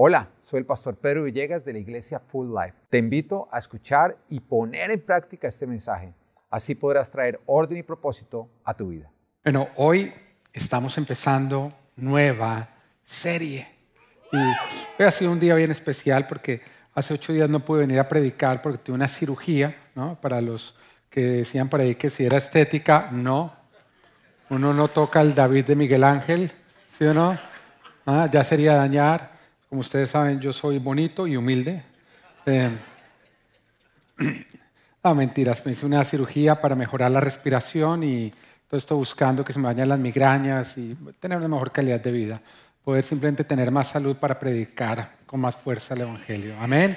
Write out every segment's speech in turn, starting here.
Hola, soy el pastor Pedro Villegas de la iglesia Full Life. Te invito a escuchar y poner en práctica este mensaje. Así podrás traer orden y propósito a tu vida. Bueno, hoy estamos empezando nueva serie. Y hoy ha sido un día bien especial porque hace ocho días no pude venir a predicar porque tuve una cirugía, ¿no? Para los que decían por ahí que si era estética, no. Uno no toca el David de Miguel Ángel, ¿sí o no? Ah, ya sería dañar. Como ustedes saben, yo soy bonito y humilde. Eh, no, mentiras, me hice una cirugía para mejorar la respiración y todo esto buscando que se me vayan las migrañas y tener una mejor calidad de vida. Poder simplemente tener más salud para predicar con más fuerza el Evangelio. Amén.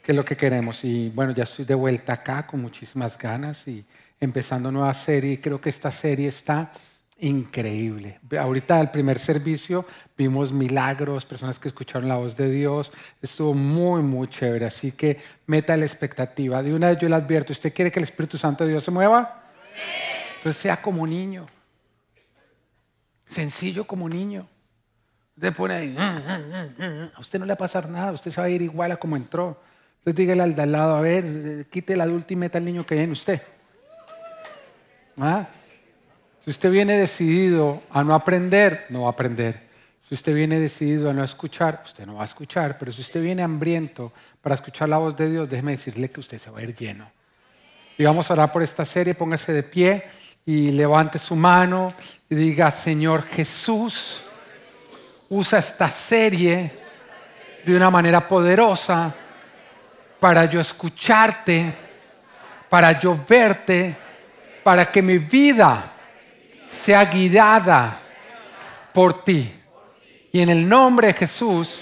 Que es lo que queremos. Y bueno, ya estoy de vuelta acá con muchísimas ganas y empezando nueva serie. Creo que esta serie está increíble. Ahorita al primer servicio vimos milagros, personas que escucharon la voz de Dios. Estuvo muy, muy chévere. Así que meta la expectativa. De una vez yo le advierto, ¿usted quiere que el Espíritu Santo de Dios se mueva? Entonces sea como niño. Sencillo como niño. Usted pone ahí, ah, ah, ah, a usted no le va a pasar nada, usted se va a ir igual a como entró. Entonces dígale al de al lado, a ver, quite el adulto y meta al niño que hay en usted. ¿Ah? Si usted viene decidido a no aprender, no va a aprender. Si usted viene decidido a no escuchar, usted no va a escuchar. Pero si usted viene hambriento para escuchar la voz de Dios, déjeme decirle que usted se va a ir lleno. Y vamos a orar por esta serie. Póngase de pie y levante su mano y diga, Señor Jesús, usa esta serie de una manera poderosa para yo escucharte, para yo verte, para que mi vida sea guiada por ti. Y en el nombre de Jesús,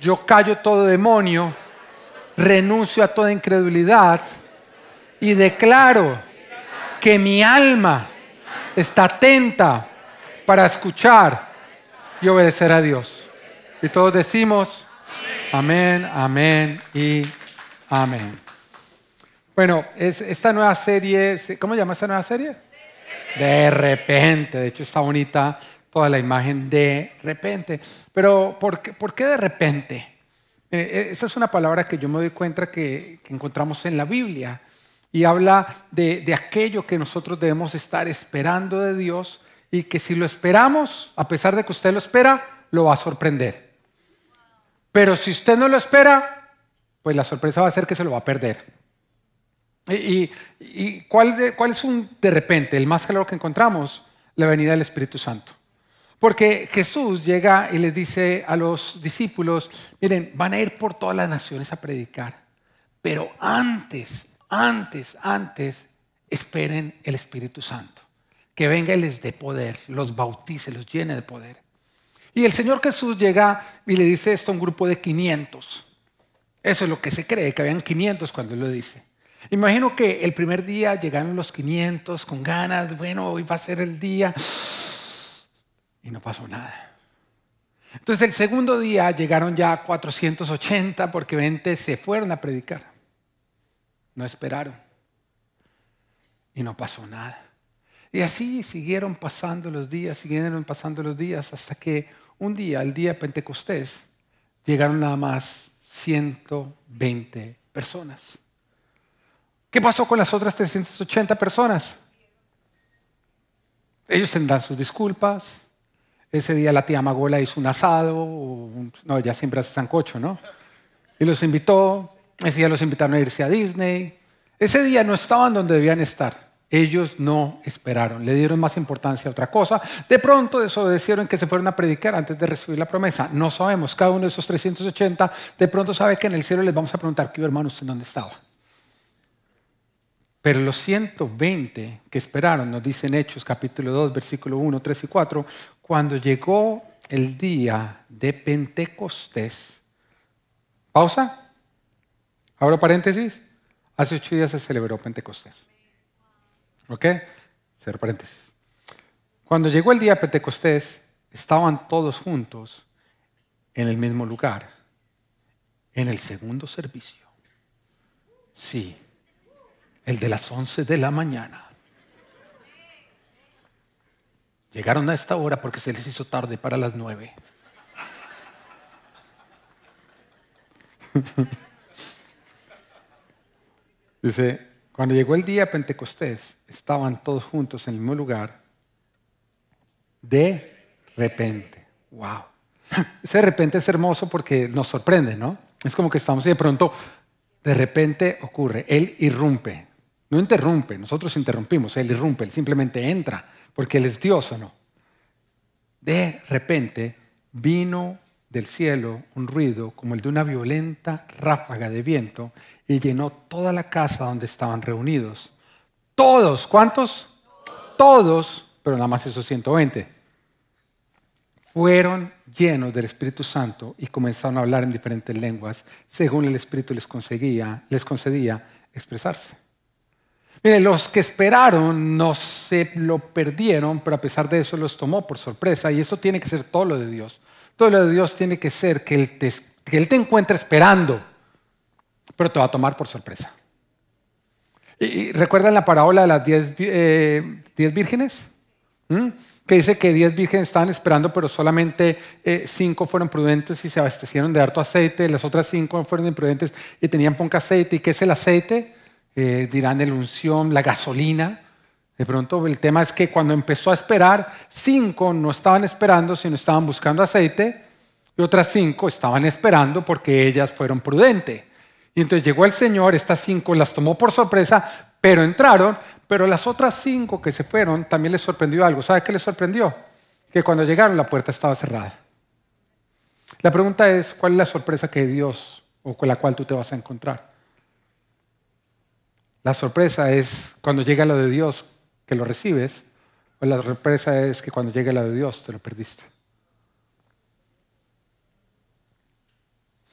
yo callo todo demonio, renuncio a toda incredulidad y declaro que mi alma está atenta para escuchar y obedecer a Dios. Y todos decimos, amén, amén y amén. Bueno, es esta nueva serie, ¿cómo se llama esta nueva serie? De repente, de hecho está bonita toda la imagen de repente. Pero ¿por qué, por de repente? Eh, eh, esa es una palabra que yo me doy cuenta que, encontramos en la Biblia y habla de, aquello que nosotros debemos estar esperando de Dios y que si lo esperamos, a pesar de que usted lo espera, lo va a sorprender. Pero si usted no lo espera, pues la sorpresa va a ser que se lo va a perder. ¿Y, cuál, cuál es un de repente, el más claro que encontramos? La venida del Espíritu Santo. Porque Jesús llega y les dice a los discípulos, miren, van a ir por todas las naciones a predicar, pero antes, antes, antes, esperen el Espíritu Santo, que venga y les dé poder, los bautice, los llene de poder. Y el Señor Jesús llega y le dice esto a un grupo de 500. Eso es lo que se cree, que habían 500 cuando él lo dice. Imagino que el primer día llegaron los 500 con ganas, bueno, hoy va a ser el día, y no pasó nada. Entonces el segundo día llegaron ya 480 porque 20 se fueron a predicar. No esperaron. Y no pasó nada. Y así siguieron pasando los días, siguieron pasando los días hasta que un día, el día de Pentecostés, llegaron nada más 120 personas. ¿Qué pasó con las otras 380 personas? Ellos tendrán sus disculpas. Ese día la tía Magola hizo un asado, no, ya siempre hace sancocho, ¿no? Y los invitó, ese día los invitaron a irse a Disney. Ese día no estaban donde debían estar. Ellos no esperaron, le dieron más importancia a otra cosa. De pronto desobedecieron que se fueron a predicar antes de recibir la promesa. No sabemos, cada uno de esos 380 de pronto sabe que en el cielo les vamos a preguntar, ¿qué hermano usted dónde estaba? Pero los 120 que esperaron, nos dicen Hechos capítulo 2, versículo 1, 3 y 4, cuando llegó el día de Pentecostés, pausa, abro paréntesis, hace ocho días se celebró Pentecostés. ¿Ok? Cerro paréntesis. Cuando llegó el día de Pentecostés, estaban todos juntos en el mismo lugar, en el segundo servicio. Sí, el de las 11 de la mañana. Llegaron a esta hora porque se les hizo tarde para las 9. Dice, cuando llegó el día Pentecostés, estaban todos juntos en el mismo lugar. De repente, wow. Ese de repente es hermoso porque nos sorprende, ¿no? Es como que estamos y de pronto, de repente ocurre, Él irrumpe. No interrumpe, nosotros interrumpimos, Él irrumpe, Él simplemente entra, porque Él es Dios o no. De repente vino del cielo un ruido como el de una violenta ráfaga de viento y llenó toda la casa donde estaban reunidos. Todos, ¿cuántos? Todos, pero nada más esos 120, fueron llenos del Espíritu Santo y comenzaron a hablar en diferentes lenguas según el Espíritu les, conseguía, les concedía expresarse. Mire, los que esperaron no se lo perdieron, pero a pesar de eso los tomó por sorpresa. Y eso tiene que ser todo lo de Dios. Todo lo de Dios tiene que ser que Él te, que encuentre esperando, pero te va a tomar por sorpresa. ¿Y, recuerdan la parábola de las diez, eh, vírgenes? ¿Mm? Que dice que diez vírgenes estaban esperando, pero solamente eh, cinco fueron prudentes y se abastecieron de harto aceite. Las otras cinco fueron imprudentes y tenían poco aceite. ¿Y qué es el aceite? Eh, dirán el unción, la gasolina. De pronto el tema es que cuando empezó a esperar, cinco no estaban esperando, sino estaban buscando aceite, y otras cinco estaban esperando porque ellas fueron prudentes. Y entonces llegó el Señor, estas cinco las tomó por sorpresa, pero entraron, pero las otras cinco que se fueron también les sorprendió algo. ¿Sabe qué les sorprendió? Que cuando llegaron la puerta estaba cerrada. La pregunta es, ¿cuál es la sorpresa que Dios o con la cual tú te vas a encontrar? La sorpresa es cuando llega lo de Dios que lo recibes, o la sorpresa es que cuando llega lo de Dios te lo perdiste.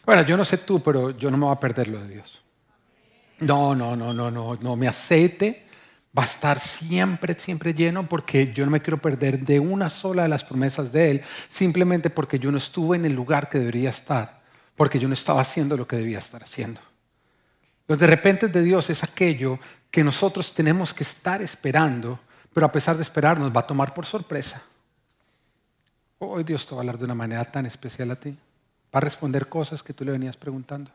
Bueno, yo no sé tú, pero yo no me voy a perder lo de Dios. No, no, no, no, no, no. Mi aceite va a estar siempre, siempre lleno porque yo no me quiero perder de una sola de las promesas de Él, simplemente porque yo no estuve en el lugar que debería estar, porque yo no estaba haciendo lo que debía estar haciendo. Los de repente de Dios es aquello que nosotros tenemos que estar esperando, pero a pesar de esperar nos va a tomar por sorpresa. Hoy Dios te va a hablar de una manera tan especial a ti. Va a responder cosas que tú le venías preguntando.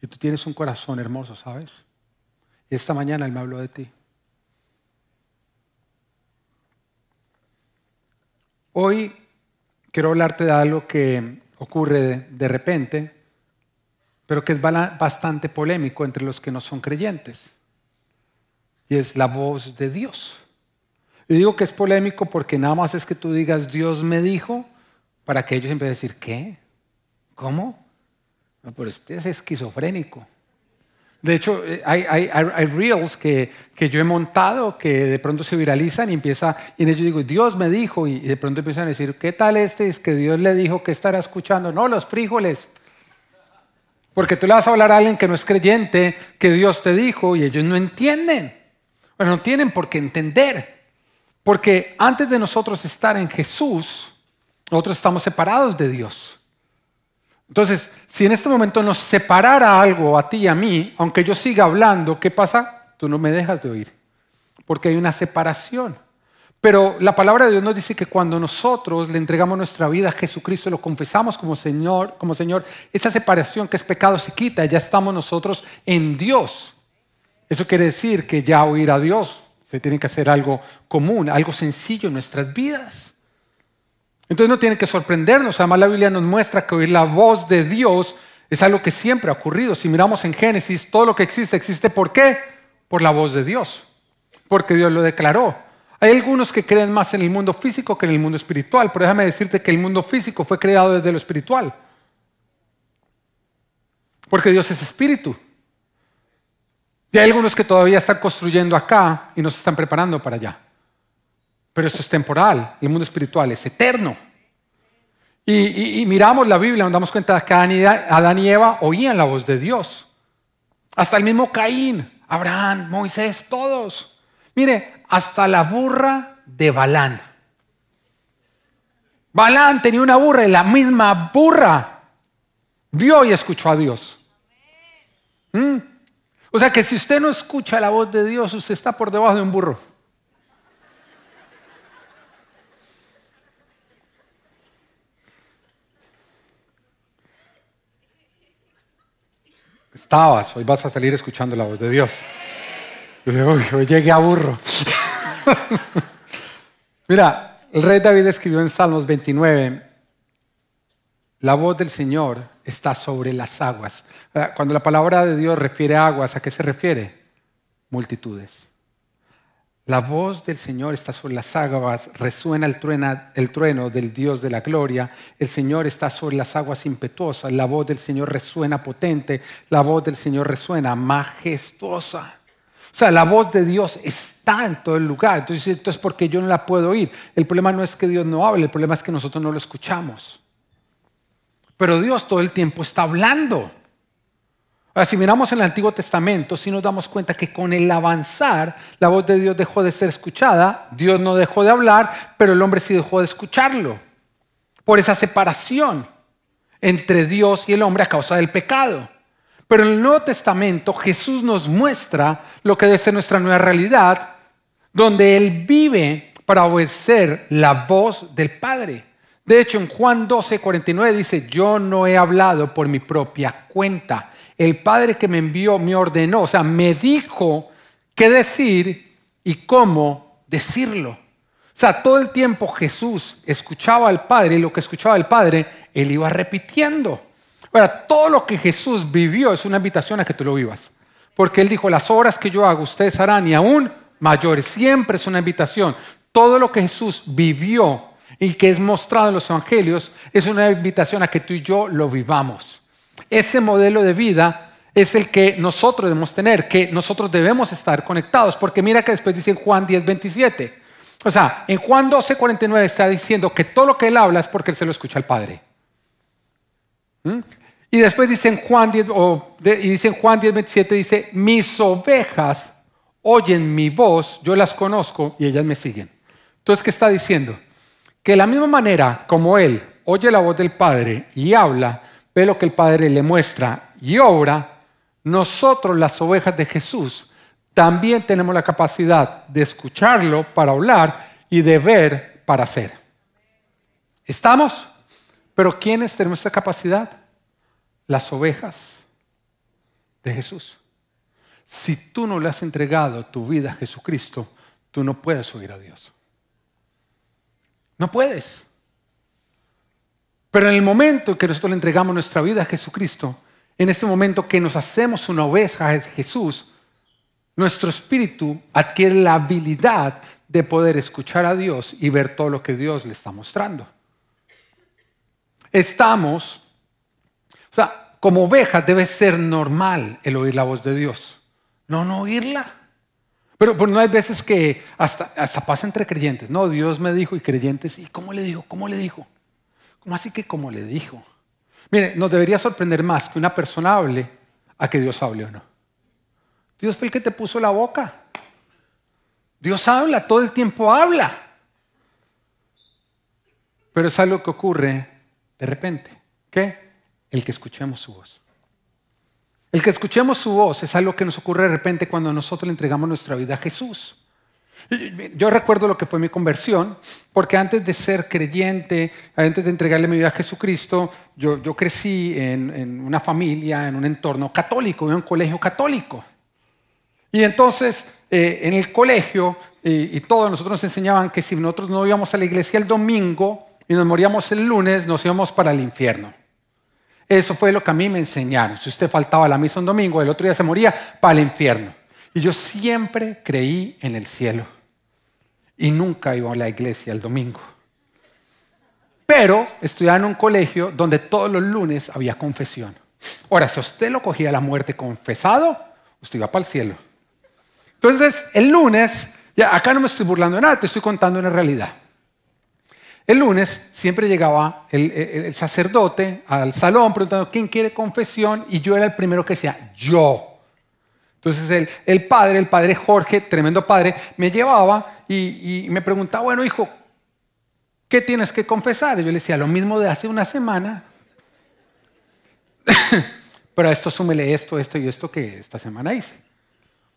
Y tú tienes un corazón hermoso, ¿sabes? Y esta mañana Él me habló de ti. Hoy quiero hablarte de algo que ocurre de repente pero que es bastante polémico entre los que no son creyentes. Y es la voz de Dios. Y digo que es polémico porque nada más es que tú digas, Dios me dijo, para que ellos empiecen a decir, ¿qué? ¿Cómo? No, pero este es esquizofrénico. De hecho, eh, hay, reels que, yo he montado que de pronto se viralizan y empieza, y en ellos digo, Dios me dijo, y de pronto empiezan a decir, ¿qué tal este? Es que Dios le dijo que estará escuchando. No, los frijoles. Porque tú le vas a hablar a alguien que no es creyente, que Dios te dijo, y ellos no entienden. Bueno, no tienen por qué entender. Porque antes de nosotros estar en Jesús, nosotros estamos separados de Dios. Entonces, si en este momento nos separara algo a ti y a mí, aunque yo siga hablando, ¿qué pasa? Tú no me dejas de oír. Porque hay una separación. Pero la palabra de Dios nos dice que cuando nosotros le entregamos nuestra vida a Jesucristo, lo confesamos como Señor, como Señor, esa separación que es pecado se quita, ya estamos nosotros en Dios. Eso quiere decir que ya oír a Dios se tiene que hacer algo común, algo sencillo en nuestras vidas. Entonces no tiene que sorprendernos, además la Biblia nos muestra que oír la voz de Dios es algo que siempre ha ocurrido. Si miramos en Génesis, todo lo que existe existe ¿por qué? Por la voz de Dios, porque Dios lo declaró. Hay algunos que creen más en el mundo físico que en el mundo espiritual, pero déjame decirte que el mundo físico fue creado desde lo espiritual. Porque Dios es espíritu. Y hay algunos que todavía están construyendo acá y nos están preparando para allá. Pero esto es temporal, el mundo espiritual es eterno. Y, miramos la Biblia, nos damos cuenta que Adán y Eva oían la voz de Dios. Hasta el mismo Caín, Abraham, Moisés, todos. Mire, hasta la burra de Balán. Balán tenía una burra y la misma burra vio y escuchó a Dios. ¿Mm? O sea que si usted no escucha la voz de Dios, usted está por debajo de un burro. Estabas, hoy vas a salir escuchando la voz de Dios. Yo llegué a burro. Mira, el rey David escribió en Salmos 29, la voz del Señor está sobre las aguas. Cuando la palabra de Dios refiere a aguas, ¿a qué se refiere? Multitudes. La voz del Señor está sobre las aguas, resuena el, el, trueno del Dios de la gloria. El Señor está sobre las aguas impetuosas. La voz del Señor resuena potente. La voz del Señor resuena majestuosa. O sea, la voz de Dios está en todo el lugar. Entonces, entonces ¿por qué yo no la puedo oír? El problema no es que Dios no hable, el problema es que nosotros no lo escuchamos. Pero Dios todo el tiempo está hablando. Ahora, si miramos en el Antiguo Testamento, si nos damos cuenta que con el avanzar, la voz de Dios dejó de ser escuchada, Dios no dejó de hablar, pero el hombre sí dejó de escucharlo. Por esa separación entre Dios y el hombre a causa del pecado. Pero en el Nuevo Testamento Jesús nos muestra lo que debe ser nuestra nueva realidad, donde Él vive para obedecer la voz del Padre. De hecho, en Juan 12, 49 dice, yo no he hablado por mi propia cuenta. El Padre que me envió me ordenó, o sea, me dijo qué decir y cómo decirlo. O sea, todo el tiempo Jesús escuchaba al Padre y lo que escuchaba el Padre, él iba repitiendo. Ahora, todo lo que Jesús vivió es una invitación a que tú lo vivas. Porque Él dijo, las obras que yo hago ustedes harán y aún mayores. Siempre es una invitación. Todo lo que Jesús vivió y que es mostrado en los evangelios es una invitación a que tú y yo lo vivamos. Ese modelo de vida es el que nosotros debemos tener, que nosotros debemos estar conectados, porque mira que después dice en Juan 10, 27. O sea, en Juan 12, 49 está diciendo que todo lo que él habla es porque él se lo escucha al Padre. ¿Mm? Y después dicen Juan 10, y dicen Juan 10, 27, dice, mis ovejas oyen mi voz, yo las conozco y ellas me siguen. Entonces, ¿qué está diciendo? Que de la misma manera como Él oye la voz del Padre y habla, ve lo que el Padre le muestra y obra, nosotros las ovejas de Jesús también tenemos la capacidad de escucharlo para hablar y de ver para hacer. ¿Estamos? Pero ¿quiénes tenemos esta capacidad? las ovejas de Jesús. Si tú no le has entregado tu vida a Jesucristo, tú no puedes oír a Dios. No puedes. Pero en el momento que nosotros le entregamos nuestra vida a Jesucristo, en ese momento que nos hacemos una oveja a Jesús, nuestro espíritu adquiere la habilidad de poder escuchar a Dios y ver todo lo que Dios le está mostrando. Estamos o sea, como oveja debe ser normal el oír la voz de Dios, no no oírla. Pero, pero no hay veces que hasta, hasta pasa entre creyentes. No, Dios me dijo y creyentes, ¿y cómo le dijo? ¿Cómo le dijo? ¿Cómo así que cómo le dijo? Mire, nos debería sorprender más que una persona hable a que Dios hable o no. Dios fue el que te puso la boca. Dios habla, todo el tiempo habla. Pero es algo que ocurre de repente. ¿Qué? el que escuchemos su voz. El que escuchemos su voz es algo que nos ocurre de repente cuando nosotros le entregamos nuestra vida a Jesús. Yo recuerdo lo que fue mi conversión, porque antes de ser creyente, antes de entregarle mi vida a Jesucristo, yo, crecí en, una familia, en un entorno católico, en un colegio católico. Y entonces, eh, en el colegio, y, y todos nosotros nos enseñaban que si nosotros no íbamos a la iglesia el domingo y nos moríamos el lunes, nos íbamos para el infierno. Eso fue lo que a mí me enseñaron. Si usted faltaba a la misa un domingo, el otro día se moría para el infierno. Y yo siempre creí en el cielo. Y nunca iba a la iglesia el domingo. Pero estudiaba en un colegio donde todos los lunes había confesión. Ahora, si usted lo cogía a la muerte confesado, usted iba para el cielo. Entonces, el lunes, ya acá no me estoy burlando de nada, te estoy contando una realidad. El lunes siempre llegaba el, sacerdote al salón preguntando, ¿quién quiere confesión? Y yo era el primero que decía, yo. Entonces el, padre, el padre Jorge, tremendo padre, me llevaba y, me preguntaba, bueno hijo, ¿qué tienes que confesar? Y yo le decía, lo mismo de hace una semana. Pero a esto súmele esto, esto y esto que esta semana hice.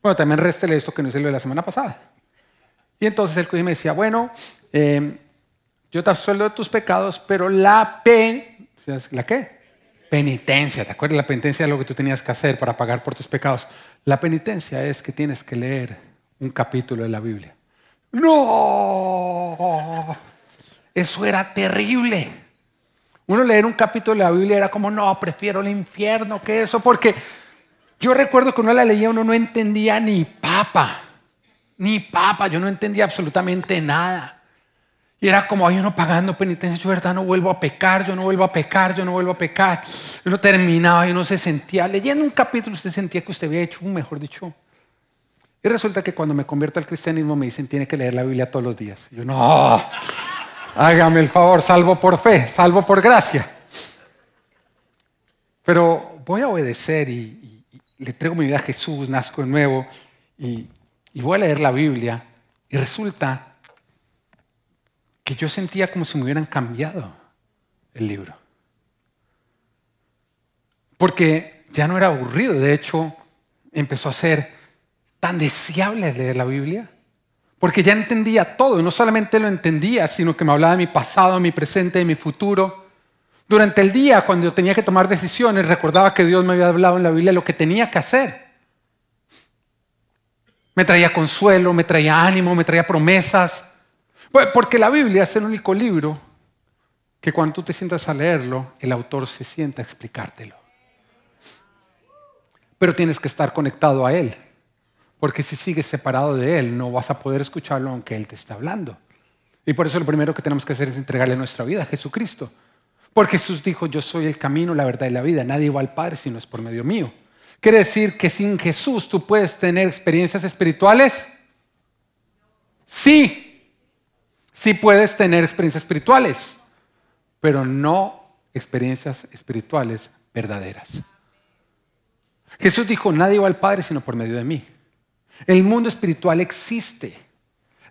Bueno, también réstele esto que no hice lo de la semana pasada. Y entonces el me decía, bueno... Eh, yo te absuelvo de tus pecados, pero la pen, ¿la qué? Penitencia, ¿te acuerdas? La penitencia es lo que tú tenías que hacer para pagar por tus pecados. La penitencia es que tienes que leer un capítulo de la Biblia. No, eso era terrible. Uno leer un capítulo de la Biblia era como, no, prefiero el infierno que eso, porque yo recuerdo que uno la leía, uno no entendía ni papa, ni papa, yo no entendía absolutamente nada. Y era como, hay uno pagando penitencia, yo verdad no vuelvo a pecar, yo no vuelvo a pecar, yo no vuelvo a pecar. Y terminaba y no se sentía, leyendo un capítulo usted sentía que usted había hecho un mejor dicho. Y resulta que cuando me convierto al cristianismo me dicen, tiene que leer la Biblia todos los días. yo, no, hágame el favor, salvo por fe, salvo por gracia. Pero voy a obedecer y, le traigo mi vida a Jesús, nazco de nuevo y voy a leer la Biblia. Y resulta que yo sentía como si me hubieran cambiado el libro. Porque ya no era aburrido, de hecho empezó a ser tan deseable leer la Biblia, porque ya entendía todo, no solamente lo entendía, sino que me hablaba de mi pasado, de mi presente, de mi futuro. Durante el día, cuando tenía que tomar decisiones, recordaba que Dios me había hablado en la Biblia lo que tenía que hacer. Me traía consuelo, me traía ánimo, me traía promesas. Pues, porque la Biblia es el único libro que cuando tú te sientas a leerlo, el autor se sienta a explicártelo. Pero tienes que estar conectado a Él, porque si sigues separado de Él, no vas a poder escucharlo aunque Él te esté hablando. Y por eso lo primero que tenemos que hacer es entregarle nuestra vida a Jesucristo. Porque Jesús dijo, yo soy el camino, la verdad y la vida. Nadie va al Padre si no es por medio mío. Quiere decir que sin Jesús tú puedes tener experiencias espirituales. Sí. Sí puedes tener experiencias espirituales, pero no experiencias espirituales verdaderas. Jesús dijo, nadie va al Padre sino por medio de mí. El mundo espiritual existe.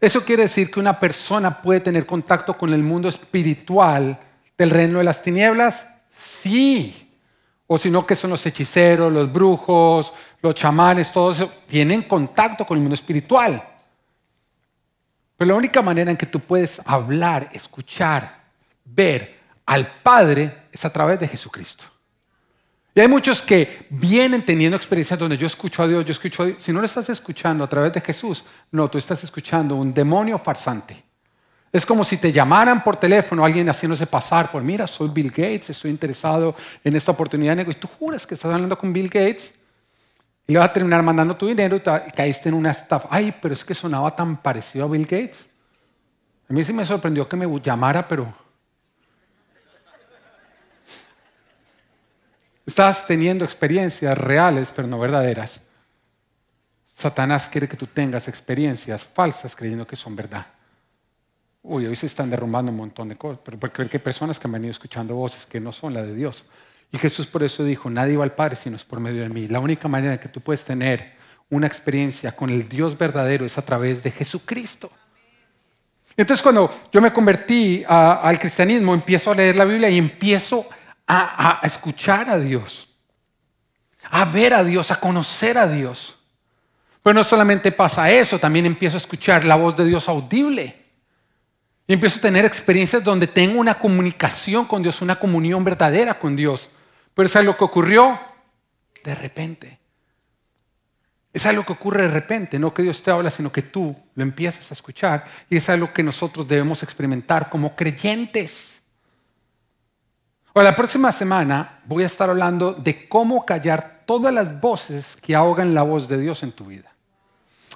Eso quiere decir que una persona puede tener contacto con el mundo espiritual del reino de las tinieblas. Sí. O si no, que son los hechiceros, los brujos, los chamanes, todos tienen contacto con el mundo espiritual. Pero la única manera en que tú puedes hablar, escuchar, ver al Padre es a través de Jesucristo. Y hay muchos que vienen teniendo experiencias donde yo escucho a Dios, yo escucho a Dios. Si no lo estás escuchando a través de Jesús, no, tú estás escuchando un demonio farsante. Es como si te llamaran por teléfono alguien haciéndose pasar por, mira, soy Bill Gates, estoy interesado en esta oportunidad negocio. Y tú juras que estás hablando con Bill Gates y le vas a terminar mandando tu dinero y caíste en una estafa. Ay, pero es que sonaba tan parecido a Bill Gates. A mí sí me sorprendió que me llamara, pero... Estás teniendo experiencias reales, pero no verdaderas. Satanás quiere que tú tengas experiencias falsas creyendo que son verdad. Uy, hoy se están derrumbando un montón de cosas, pero que hay personas que han venido escuchando voces que no son las de Dios. Y Jesús por eso dijo, nadie va al Padre si no es por medio de mí. La única manera que tú puedes tener una experiencia con el Dios verdadero es a través de Jesucristo. Entonces cuando yo me convertí al cristianismo, empiezo a leer la Biblia y empiezo a, a escuchar a Dios, a ver a Dios, a conocer a Dios. Pero no solamente pasa eso, también empiezo a escuchar la voz de Dios audible. Y empiezo a tener experiencias donde tengo una comunicación con Dios, una comunión verdadera con Dios. Pero es algo que ocurrió de repente. Es algo que ocurre de repente, no que Dios te habla, sino que tú lo empiezas a escuchar. Y es algo que nosotros debemos experimentar como creyentes. Bueno, la próxima semana voy a estar hablando de cómo callar todas las voces que ahogan la voz de Dios en tu vida.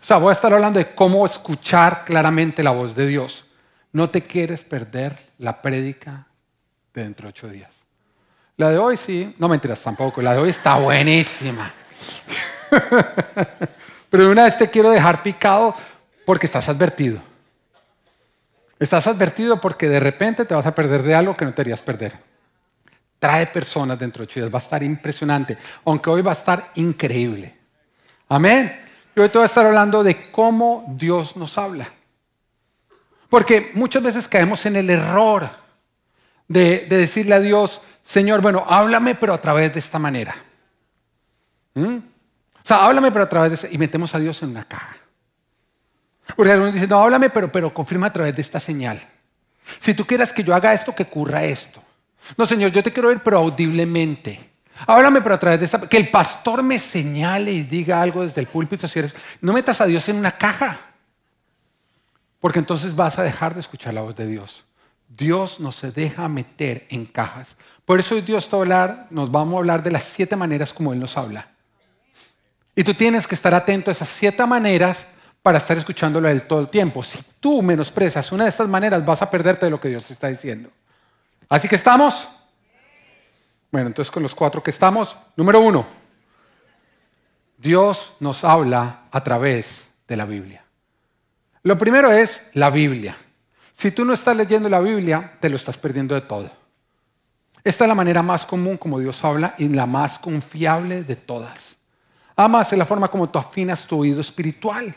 O sea, voy a estar hablando de cómo escuchar claramente la voz de Dios. No te quieres perder la prédica de dentro de ocho días. La de hoy sí, no me mentiras tampoco, la de hoy está buenísima. Pero de una vez te quiero dejar picado porque estás advertido. Estás advertido porque de repente te vas a perder de algo que no te harías perder. Trae personas dentro de Chile, va a estar impresionante, aunque hoy va a estar increíble. Amén. Yo hoy te voy a estar hablando de cómo Dios nos habla. Porque muchas veces caemos en el error de decirle a Dios, Señor, bueno, háblame pero a través de esta manera. ¿Mm? O sea, háblame pero a través de esta, y metemos a Dios en una caja. Porque algunos dicen, no, háblame pero, pero confirma a través de esta señal. Si tú quieras que yo haga esto, que ocurra esto. No, Señor, yo te quiero oír pero audiblemente. Háblame, pero a través de esta. Que el pastor me señale y diga algo desde el púlpito. Si eres, no metas a Dios en una caja. Porque entonces vas a dejar de escuchar la voz de Dios. Dios no se deja meter en cajas. Por eso Dios te va a hablar, nos vamos a hablar de las siete maneras como Él nos habla. Y tú tienes que estar atento a esas siete maneras para estar escuchándolo a Él todo el tiempo. Si tú menosprecias una de estas maneras, vas a perderte de lo que Dios te está diciendo. Así que estamos. Bueno, entonces con los cuatro que estamos, número uno, Dios nos habla a través de la Biblia. Lo primero es la Biblia. Si tú no estás leyendo la Biblia, te lo estás perdiendo de todo. Esta es la manera más común como Dios habla y la más confiable de todas. Además, es la forma como tú afinas tu oído espiritual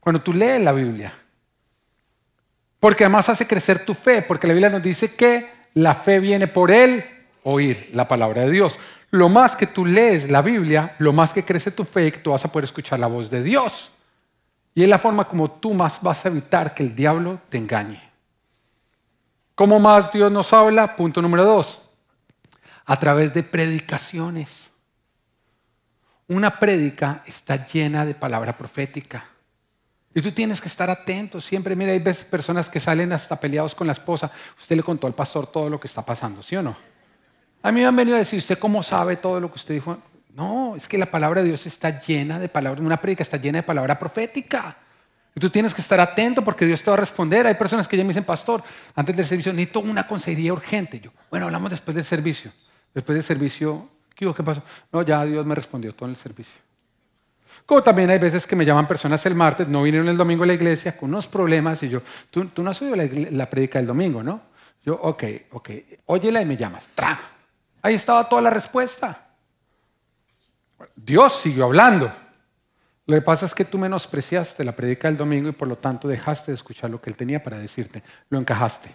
cuando tú lees la Biblia. Porque además hace crecer tu fe, porque la Biblia nos dice que la fe viene por el oír la palabra de Dios. Lo más que tú lees la Biblia, lo más que crece tu fe que tú vas a poder escuchar la voz de Dios. Y es la forma como tú más vas a evitar que el diablo te engañe. ¿Cómo más Dios nos habla? Punto número dos. A través de predicaciones. Una prédica está llena de palabra profética. Y tú tienes que estar atento siempre. Mira, hay veces personas que salen hasta peleados con la esposa. Usted le contó al pastor todo lo que está pasando, ¿sí o no? A mí me han venido a decir, ¿usted cómo sabe todo lo que usted dijo? No, es que la palabra de Dios está llena de palabra, una prédica está llena de palabra profética tú tienes que estar atento porque Dios te va a responder. Hay personas que ya me dicen, pastor, antes del servicio necesito una consejería urgente. Yo, bueno, hablamos después del servicio. Después del servicio, ¿qué, pasó? No, ya Dios me respondió todo en el servicio. Como también hay veces que me llaman personas el martes, no vinieron el domingo a la iglesia con unos problemas y yo, tú, no has oído la, la predica del domingo, ¿no? Yo, ok, ok, óyela y me llamas. ¡Tra! Ahí estaba toda la respuesta. Dios siguió hablando. Lo que pasa es que tú menospreciaste la predica del domingo y por lo tanto dejaste de escuchar lo que él tenía para decirte. Lo encajaste.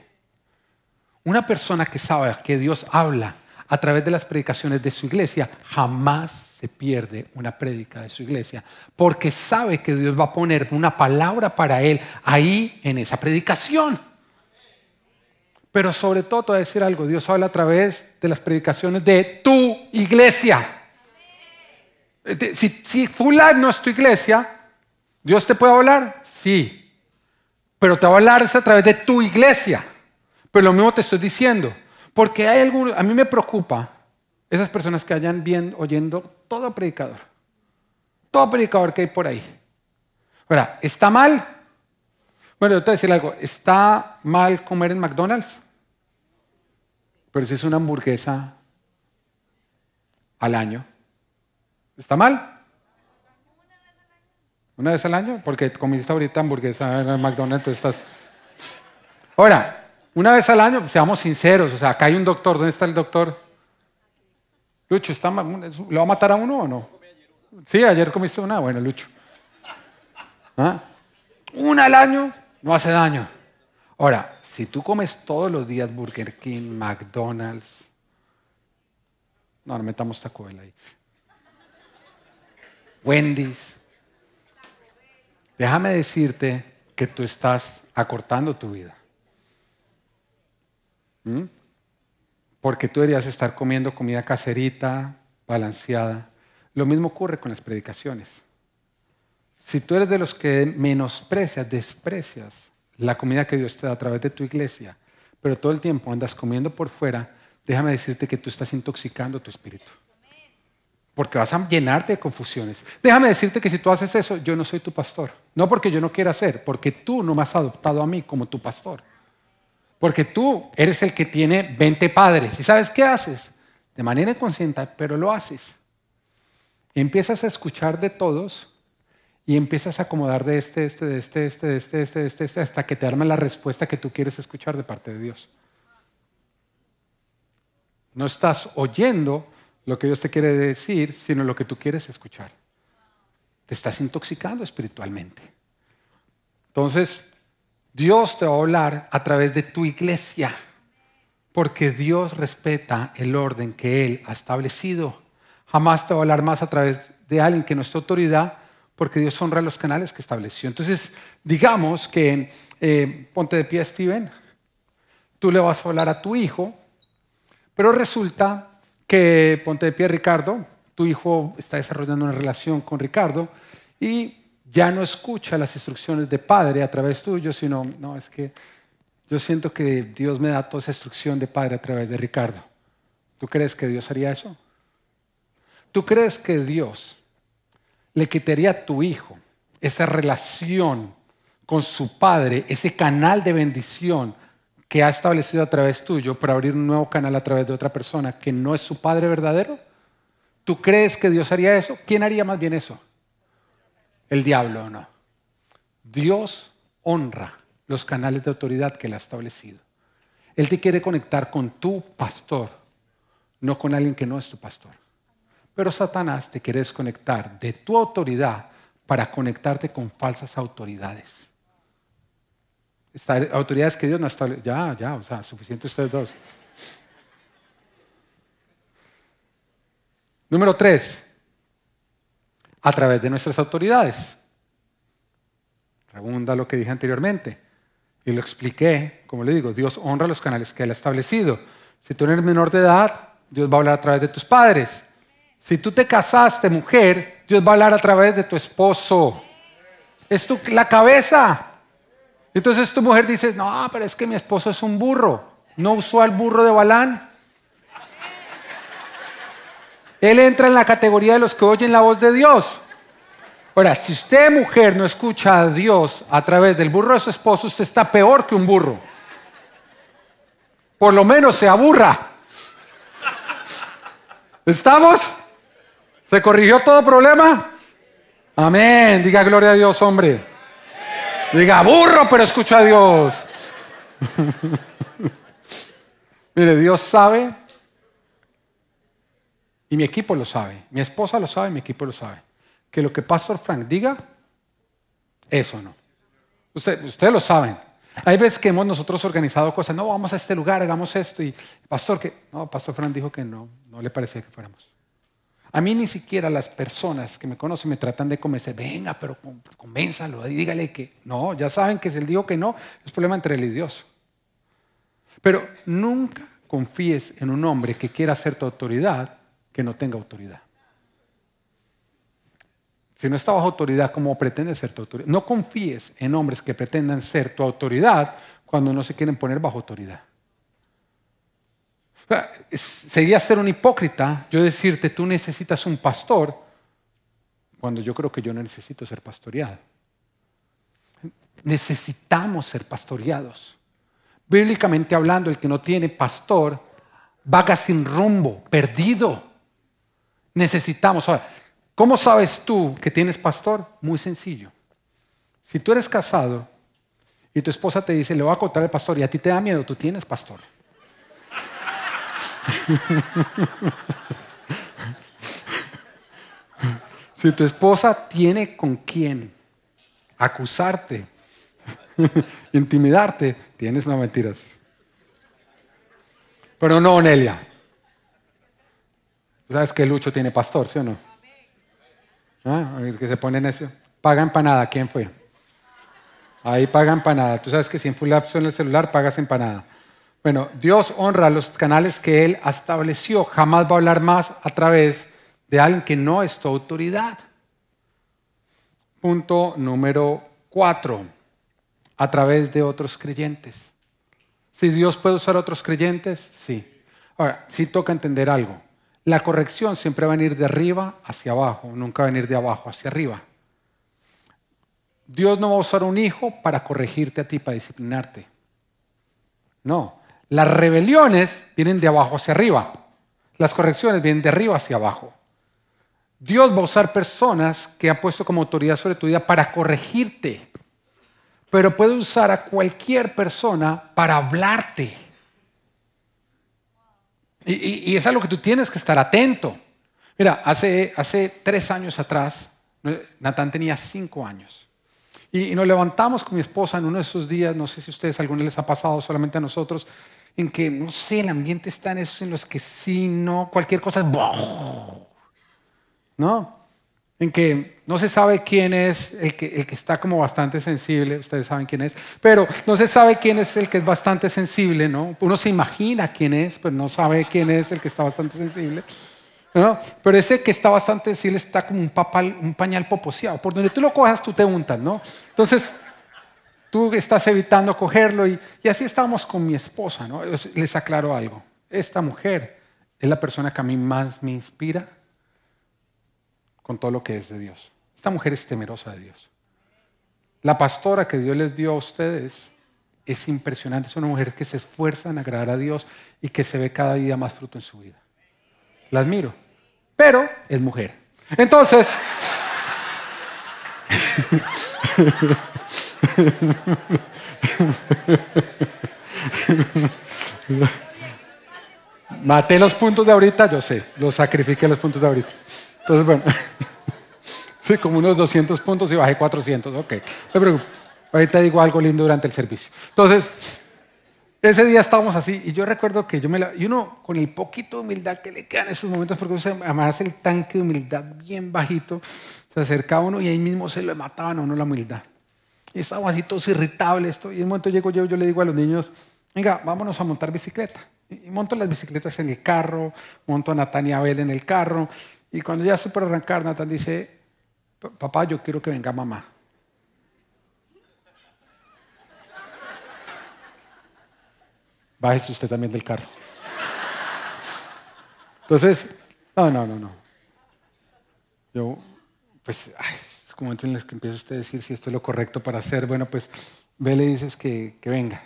Una persona que sabe que Dios habla a través de las predicaciones de su iglesia jamás se pierde una prédica de su iglesia porque sabe que Dios va a poner una palabra para él ahí en esa predicación. Pero sobre todo te voy a decir algo, Dios habla a través de las predicaciones de tu iglesia. Eh, si, si Full no es tu iglesia, ¿Dios te puede hablar? Sí. Pero te va a hablar a través de tu iglesia. Pero lo mismo te estoy diciendo. Porque hay algunos, a mí me preocupa esas personas que hayan bien oyendo todo predicador. Todo predicador que hay por ahí. Ahora, ¿está mal? Bueno, yo te voy a decir algo. ¿Está mal comer en McDonald's? Pero si es una hamburguesa al año. ¿Está mal? ¿Una vez al año? Porque comiste ahorita hamburguesa en el McDonald's, estás... Ahora, una vez al año, seamos sinceros, o sea, acá hay un doctor, ¿dónde está el doctor? Lucho, ¿está ¿le va a matar a uno o no? Sí, ayer comiste una, bueno, Lucho. ¿Ah? Una al año no hace daño. Ahora, si tú comes todos los días Burger King, McDonald's, no, no metamos Taco ahí. Wendy's. Déjame decirte que tú estás acortando tu vida. ¿Mm? Porque tú deberías estar comiendo comida caserita, balanceada. Lo mismo ocurre con las predicaciones. Si tú eres de los que menosprecias, desprecias la comida que Dios te da a través de tu iglesia, pero todo el tiempo andas comiendo por fuera, déjame decirte que tú estás intoxicando tu espíritu porque vas a llenarte de confusiones. Déjame decirte que si tú haces eso, yo no soy tu pastor. No porque yo no quiera ser, porque tú no me has adoptado a mí como tu pastor. Porque tú eres el que tiene 20 padres. ¿Y sabes qué haces? De manera inconsciente, pero lo haces. Empiezas a escuchar de todos y empiezas a acomodar de este, este, de este, este, de este, este, de este, este hasta que te arma la respuesta que tú quieres escuchar de parte de Dios. No estás oyendo lo que Dios te quiere decir, sino lo que tú quieres escuchar. Te estás intoxicando espiritualmente. Entonces, Dios te va a hablar a través de tu iglesia, porque Dios respeta el orden que Él ha establecido. Jamás te va a hablar más a través de alguien que no es autoridad, porque Dios honra los canales que estableció. Entonces, digamos que, eh, ponte de pie, Steven, tú le vas a hablar a tu hijo, pero resulta que ponte de pie Ricardo, tu hijo está desarrollando una relación con Ricardo y ya no escucha las instrucciones de padre a través tuyo, sino, no, es que yo siento que Dios me da toda esa instrucción de padre a través de Ricardo. ¿Tú crees que Dios haría eso? ¿Tú crees que Dios le quitaría a tu hijo esa relación con su padre, ese canal de bendición que ha establecido a través tuyo para abrir un nuevo canal a través de otra persona que no es su padre verdadero? ¿Tú crees que Dios haría eso? ¿Quién haría más bien eso? El diablo o no. Dios honra los canales de autoridad que él ha establecido. Él te quiere conectar con tu pastor, no con alguien que no es tu pastor. Pero Satanás te quiere desconectar de tu autoridad para conectarte con falsas autoridades autoridades que Dios no establece. Ya, ya, o sea, suficiente ustedes dos. Número tres, a través de nuestras autoridades. Rebunda lo que dije anteriormente. Y lo expliqué, como le digo, Dios honra los canales que Él ha establecido. Si tú eres menor de edad, Dios va a hablar a través de tus padres. Si tú te casaste, mujer, Dios va a hablar a través de tu esposo. Es tu, la cabeza. Entonces tu mujer dice, no, pero es que mi esposo es un burro. No usó al burro de Balán. Él entra en la categoría de los que oyen la voz de Dios. Ahora, si usted, mujer, no escucha a Dios a través del burro de su esposo, usted está peor que un burro. Por lo menos se aburra. ¿Estamos? ¿Se corrigió todo problema? Amén. Diga gloria a Dios, hombre. Diga, burro, pero escucha a Dios. Mire, Dios sabe y mi equipo lo sabe, mi esposa lo sabe, mi equipo lo sabe. Que lo que Pastor Frank diga, eso no. ustedes lo saben. Hay veces que hemos nosotros organizado cosas, no, vamos a este lugar, hagamos esto. Y Pastor, que no, Pastor Frank dijo que no, no le parecía que fuéramos. A mí ni siquiera las personas que me conocen me tratan de convencer, venga, pero convénzalo dígale que no, ya saben que si el dijo que no, es problema entre él y Dios. Pero nunca confíes en un hombre que quiera ser tu autoridad que no tenga autoridad. Si no está bajo autoridad, ¿cómo pretende ser tu autoridad? No confíes en hombres que pretendan ser tu autoridad cuando no se quieren poner bajo autoridad. Sería ser un hipócrita yo decirte, tú necesitas un pastor, cuando yo creo que yo no necesito ser pastoreado. Necesitamos ser pastoreados. Bíblicamente hablando, el que no tiene pastor vaga sin rumbo, perdido. Necesitamos. Ahora, ¿cómo sabes tú que tienes pastor? Muy sencillo. Si tú eres casado y tu esposa te dice, le voy a contar al pastor y a ti te da miedo, tú tienes pastor. si tu esposa tiene con quién acusarte, intimidarte, tienes no mentiras. Pero no, Nelia. ¿Sabes que Lucho tiene pastor, sí o no? ¿Ah? que se pone necio. Paga empanada, ¿quién fue? Ahí paga empanada. Tú sabes que si en full en el celular pagas empanada. Bueno, Dios honra los canales que Él estableció. Jamás va a hablar más a través de alguien que no es tu autoridad. Punto número cuatro, a través de otros creyentes. Si Dios puede usar a otros creyentes, sí. Ahora, sí toca entender algo. La corrección siempre va a venir de arriba hacia abajo, nunca va a venir de abajo hacia arriba. Dios no va a usar un hijo para corregirte a ti, para disciplinarte. No, las rebeliones vienen de abajo hacia arriba. Las correcciones vienen de arriba hacia abajo. Dios va a usar personas que ha puesto como autoridad sobre tu vida para corregirte. Pero puede usar a cualquier persona para hablarte. Y, es algo que tú tienes que estar atento. Mira, hace, hace tres años atrás, Natán tenía cinco años. Y, nos levantamos con mi esposa en uno de esos días, no sé si a ustedes alguna les ha pasado, solamente a nosotros, en que, no sé, el ambiente está en esos en los que sí, no, cualquier cosa es... ¿No? En que no se sabe quién es el que, el que está como bastante sensible, ustedes saben quién es, pero no se sabe quién es el que es bastante sensible, ¿no? Uno se imagina quién es, pero no sabe quién es el que está bastante sensible. ¿no? Pero ese que está bastante sensible está como un, pañal poposeado. Por donde tú lo cojas, tú te untas, ¿no? Entonces tú estás evitando cogerlo y, así estábamos con mi esposa, ¿no? Les aclaro algo, esta mujer es la persona que a mí más me inspira con todo lo que es de Dios. Esta mujer es temerosa de Dios. La pastora que Dios les dio a ustedes es impresionante, es una mujer que se esfuerza en agradar a Dios y que se ve cada día más fruto en su vida. La admiro, pero es mujer. Entonces... Maté los puntos de ahorita, yo sé, los sacrifiqué los puntos de ahorita. Entonces, bueno, sí, como unos 200 puntos y bajé 400, ok, no Ahorita digo algo lindo durante el servicio. Entonces, ese día estábamos así y yo recuerdo que yo me la... Y uno con el poquito de humildad que le queda en esos momentos, porque uno además el tanque de humildad bien bajito, se acercaba a uno y ahí mismo se le mataban a uno la humildad y estamos así todos irritables. y en un momento llego yo, yo le digo a los niños, venga, vámonos a montar bicicleta. Y monto las bicicletas en el carro, monto a Natán y Abel en el carro. Y cuando ya estoy arrancar, Natán dice, papá, yo quiero que venga mamá. Bájese usted también del carro. Entonces, no, no, no, no. Yo, pues, como en que empieza usted a decir si esto es lo correcto para hacer, bueno, pues ve le dices que, venga.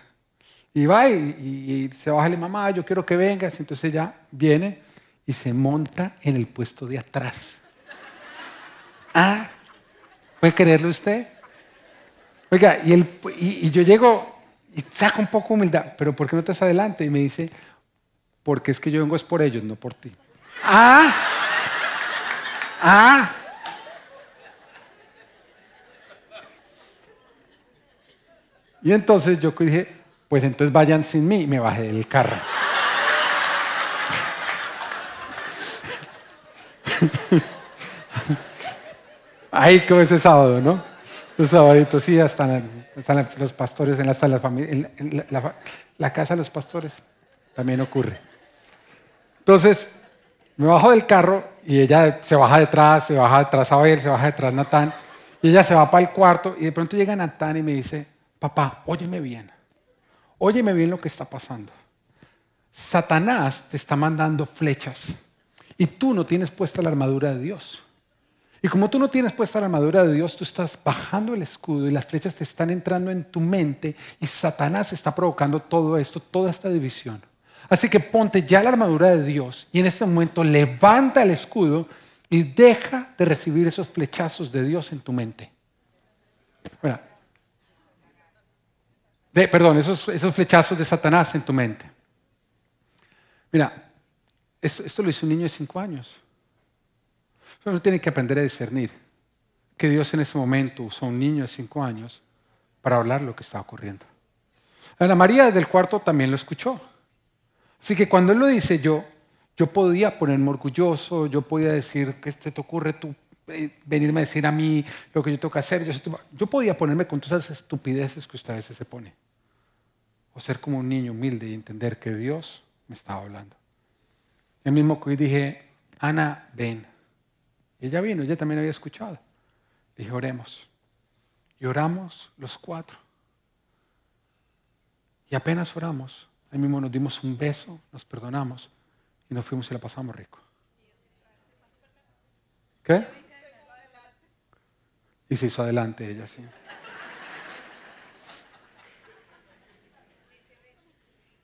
Y va y, se baja la mamá, yo quiero que vengas. Entonces ya viene y se monta en el puesto de atrás. Ah, ¿puede creerlo usted? Oiga, y, y, yo llego y saco un poco de humildad, pero ¿por qué no te estás adelante? Y me dice, porque es que yo vengo es por ellos, no por ti. Ah, ah, Y entonces yo dije, pues entonces vayan sin mí y me bajé del carro. Ahí como ese sábado, ¿no? Los sábados sí, están, están, los pastores en la casa de los pastores. También ocurre. Entonces, me bajo del carro y ella se baja detrás, se baja detrás Abel, se baja detrás Natán. Y ella se va para el cuarto y de pronto llega Natán y me dice, papá, óyeme bien, óyeme bien lo que está pasando. Satanás te está mandando flechas y tú no tienes puesta la armadura de Dios. Y como tú no tienes puesta la armadura de Dios, tú estás bajando el escudo y las flechas te están entrando en tu mente y Satanás está provocando todo esto, toda esta división. Así que ponte ya la armadura de Dios y en este momento levanta el escudo y deja de recibir esos flechazos de Dios en tu mente perdón, esos, flechazos de Satanás en tu mente. Mira, esto, lo hizo un niño de cinco años. Uno tiene que aprender a discernir que Dios en ese momento usó a un niño de cinco años para hablar lo que estaba ocurriendo. Ana María del cuarto también lo escuchó. Así que cuando él lo dice yo, yo podía ponerme orgulloso, yo podía decir que este te ocurre, tú eh, venirme a decir a mí lo que yo tengo que hacer. Yo, podía ponerme con todas esas estupideces que usted a veces se pone. O ser como un niño humilde y entender que Dios me estaba hablando. El mismo que hoy dije, Ana, ven. ella vino, ella también había escuchado. Dije, oremos. Y oramos los cuatro. Y apenas oramos, el mismo nos dimos un beso, nos perdonamos y nos fuimos y la pasamos rico. ¿Qué? Y se hizo adelante ella, sí.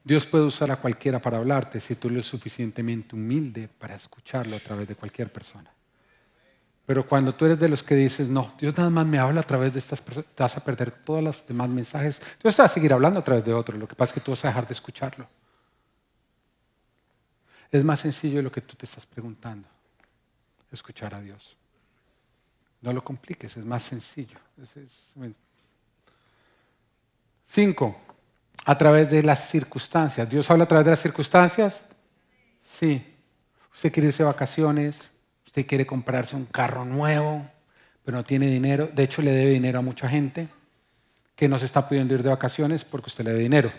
Dios puede usar a cualquiera para hablarte si tú eres suficientemente humilde para escucharlo a través de cualquier persona. Pero cuando tú eres de los que dices, no, Dios nada más me habla a través de estas personas, te vas a perder todos los demás mensajes. Dios te va a seguir hablando a través de otros, lo que pasa es que tú vas a dejar de escucharlo. Es más sencillo lo que tú te estás preguntando, escuchar a Dios. No lo compliques, es más sencillo. Cinco, a través de las circunstancias. ¿Dios habla a través de las circunstancias? Sí. Usted quiere irse a vacaciones, usted quiere comprarse un carro nuevo, pero no tiene dinero. De hecho, le debe dinero a mucha gente que no se está pudiendo ir de vacaciones porque usted le debe dinero.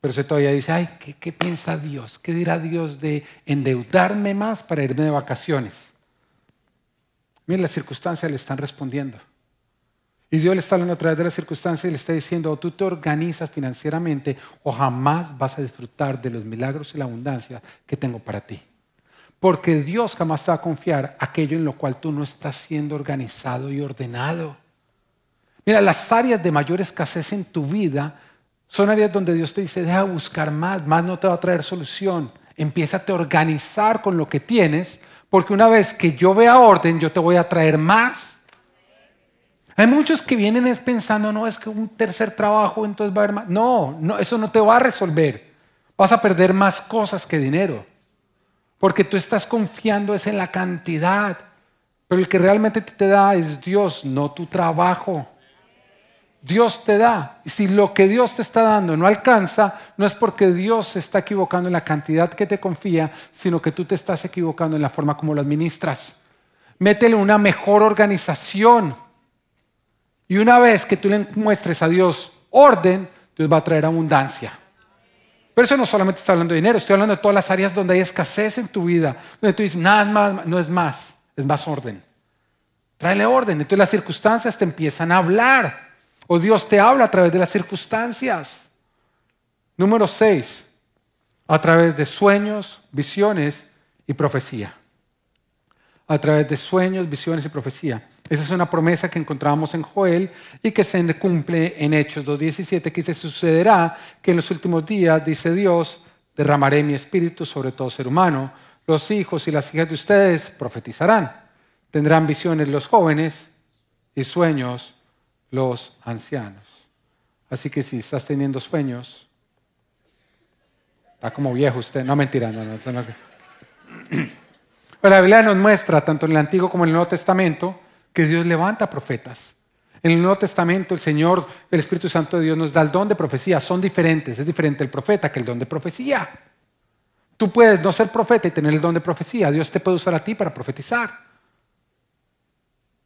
Pero usted todavía dice, ay, ¿qué, qué piensa Dios? ¿Qué dirá Dios de endeudarme más para irme de vacaciones? Miren, las circunstancias le están respondiendo. Y Dios le está hablando a través de las circunstancias y le está diciendo, o oh, tú te organizas financieramente o jamás vas a disfrutar de los milagros y la abundancia que tengo para ti. Porque Dios jamás te va a confiar aquello en lo cual tú no estás siendo organizado y ordenado. Mira, las áreas de mayor escasez en tu vida son áreas donde Dios te dice, deja buscar más, más no te va a traer solución. Empieza a te organizar con lo que tienes porque una vez que yo vea orden, yo te voy a traer más. Hay muchos que vienen es pensando, no, es que un tercer trabajo entonces va a haber más. No, no, eso no te va a resolver. Vas a perder más cosas que dinero. Porque tú estás confiando es en la cantidad. Pero el que realmente te da es Dios, no tu trabajo. Dios te da. Y si lo que Dios te está dando no alcanza, no es porque Dios se está equivocando en la cantidad que te confía, sino que tú te estás equivocando en la forma como lo administras. Métele una mejor organización. Y una vez que tú le muestres a Dios orden, Dios va a traer abundancia. Pero eso no solamente está hablando de dinero, estoy hablando de todas las áreas donde hay escasez en tu vida, donde tú dices, nada más, no es más, es más orden. Tráele orden. Entonces las circunstancias te empiezan a hablar. O Dios te habla a través de las circunstancias. Número 6. A través de sueños, visiones y profecía. A través de sueños, visiones y profecía. Esa es una promesa que encontramos en Joel y que se cumple en Hechos 2.17, que dice, sucederá que en los últimos días, dice Dios, derramaré mi espíritu sobre todo ser humano. Los hijos y las hijas de ustedes profetizarán. Tendrán visiones los jóvenes y sueños los ancianos. Así que si estás teniendo sueños, está como viejo usted, no mentira, no, Pero la Biblia nos muestra, tanto en el Antiguo como en el Nuevo Testamento, que Dios levanta profetas. En el Nuevo Testamento el Señor, el Espíritu Santo de Dios nos da el don de profecía. Son diferentes, es diferente el profeta que el don de profecía. Tú puedes no ser profeta y tener el don de profecía. Dios te puede usar a ti para profetizar.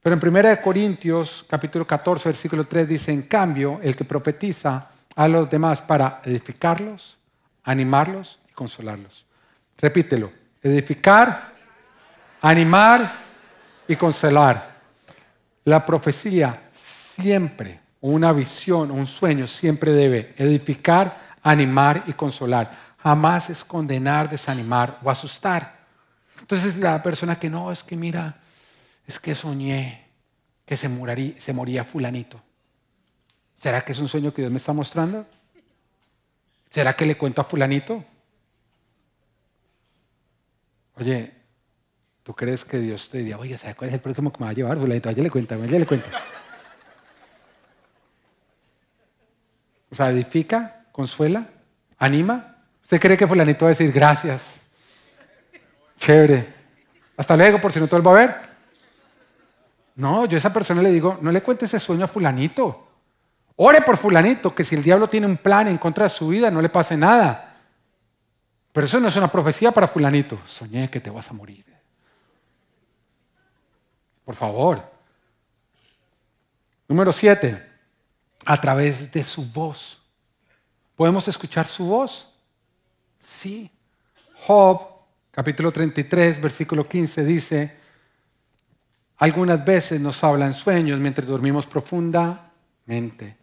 Pero en 1 Corintios capítulo 14, versículo 3 dice, en cambio, el que profetiza a los demás para edificarlos, animarlos y consolarlos. Repítelo, edificar, animar y consolar. La profecía siempre, una visión, un sueño, siempre debe edificar, animar y consolar. Jamás es condenar, desanimar o asustar. Entonces la persona que no, es que mira, es que soñé que se, moría fulanito. ¿Será que es un sueño que Dios me está mostrando? ¿Será que le cuento a fulanito? Oye, ¿tú crees que Dios te diría, oye, ¿sabes cuál es el próximo que me va a llevar? Fulanito, Ya le cuento, ya le cuento O sea, edifica, consuela, anima. ¿Usted cree que fulanito va a decir gracias? Chévere. Hasta luego, por si no todo vuelvo va a ver. No, yo a esa persona le digo, no le cuente ese sueño a fulanito. Ore por fulanito, que si el diablo tiene un plan en contra de su vida, no le pase nada. Pero eso no es una profecía para fulanito. Soñé que te vas a morir. Por favor. Número siete, a través de su voz. ¿Podemos escuchar su voz? Sí. Job, capítulo 33, versículo 15, dice, algunas veces nos habla en sueños mientras dormimos profundamente.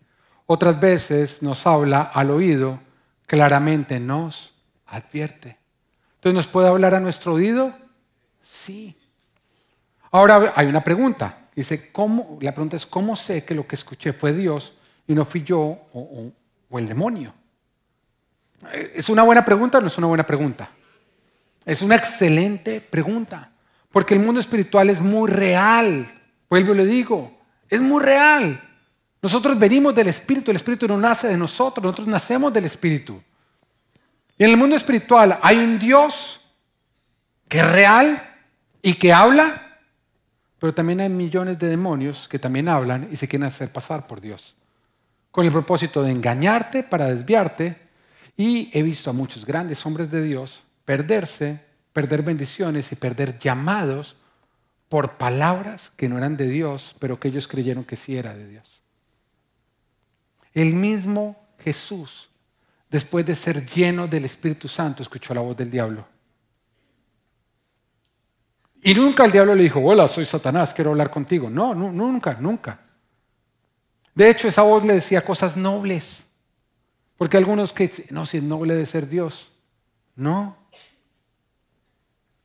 Otras veces nos habla al oído, claramente nos advierte. Entonces, ¿nos puede hablar a nuestro oído? Sí. Ahora hay una pregunta. Dice, ¿cómo? La pregunta es, ¿cómo sé que lo que escuché fue Dios y no fui yo o, o el demonio? Eh, ¿Es una buena pregunta o no es una buena pregunta? Es una excelente pregunta. Porque el mundo espiritual es muy real. Vuelvo y le digo. Es muy real. Nosotros venimos del Espíritu. El Espíritu no nace de nosotros. Nosotros nacemos del Espíritu. Y en el mundo espiritual hay un Dios que es real y que habla. Pero también hay millones de demonios que también hablan y se quieren hacer pasar por Dios. Con el propósito de engañarte para desviarte. Y he visto a muchos grandes hombres de Dios perderse perder bendiciones y perder llamados por palabras que no eran de Dios, pero que ellos creyeron que sí era de Dios. El mismo Jesús, después de ser lleno del Espíritu Santo, escuchó la voz del diablo. Y nunca el diablo le dijo, hola, soy Satanás, quiero hablar contigo. No, no nunca, nunca. De hecho, esa voz le decía cosas nobles. Porque algunos que dicen, no, si es noble de ser Dios. No,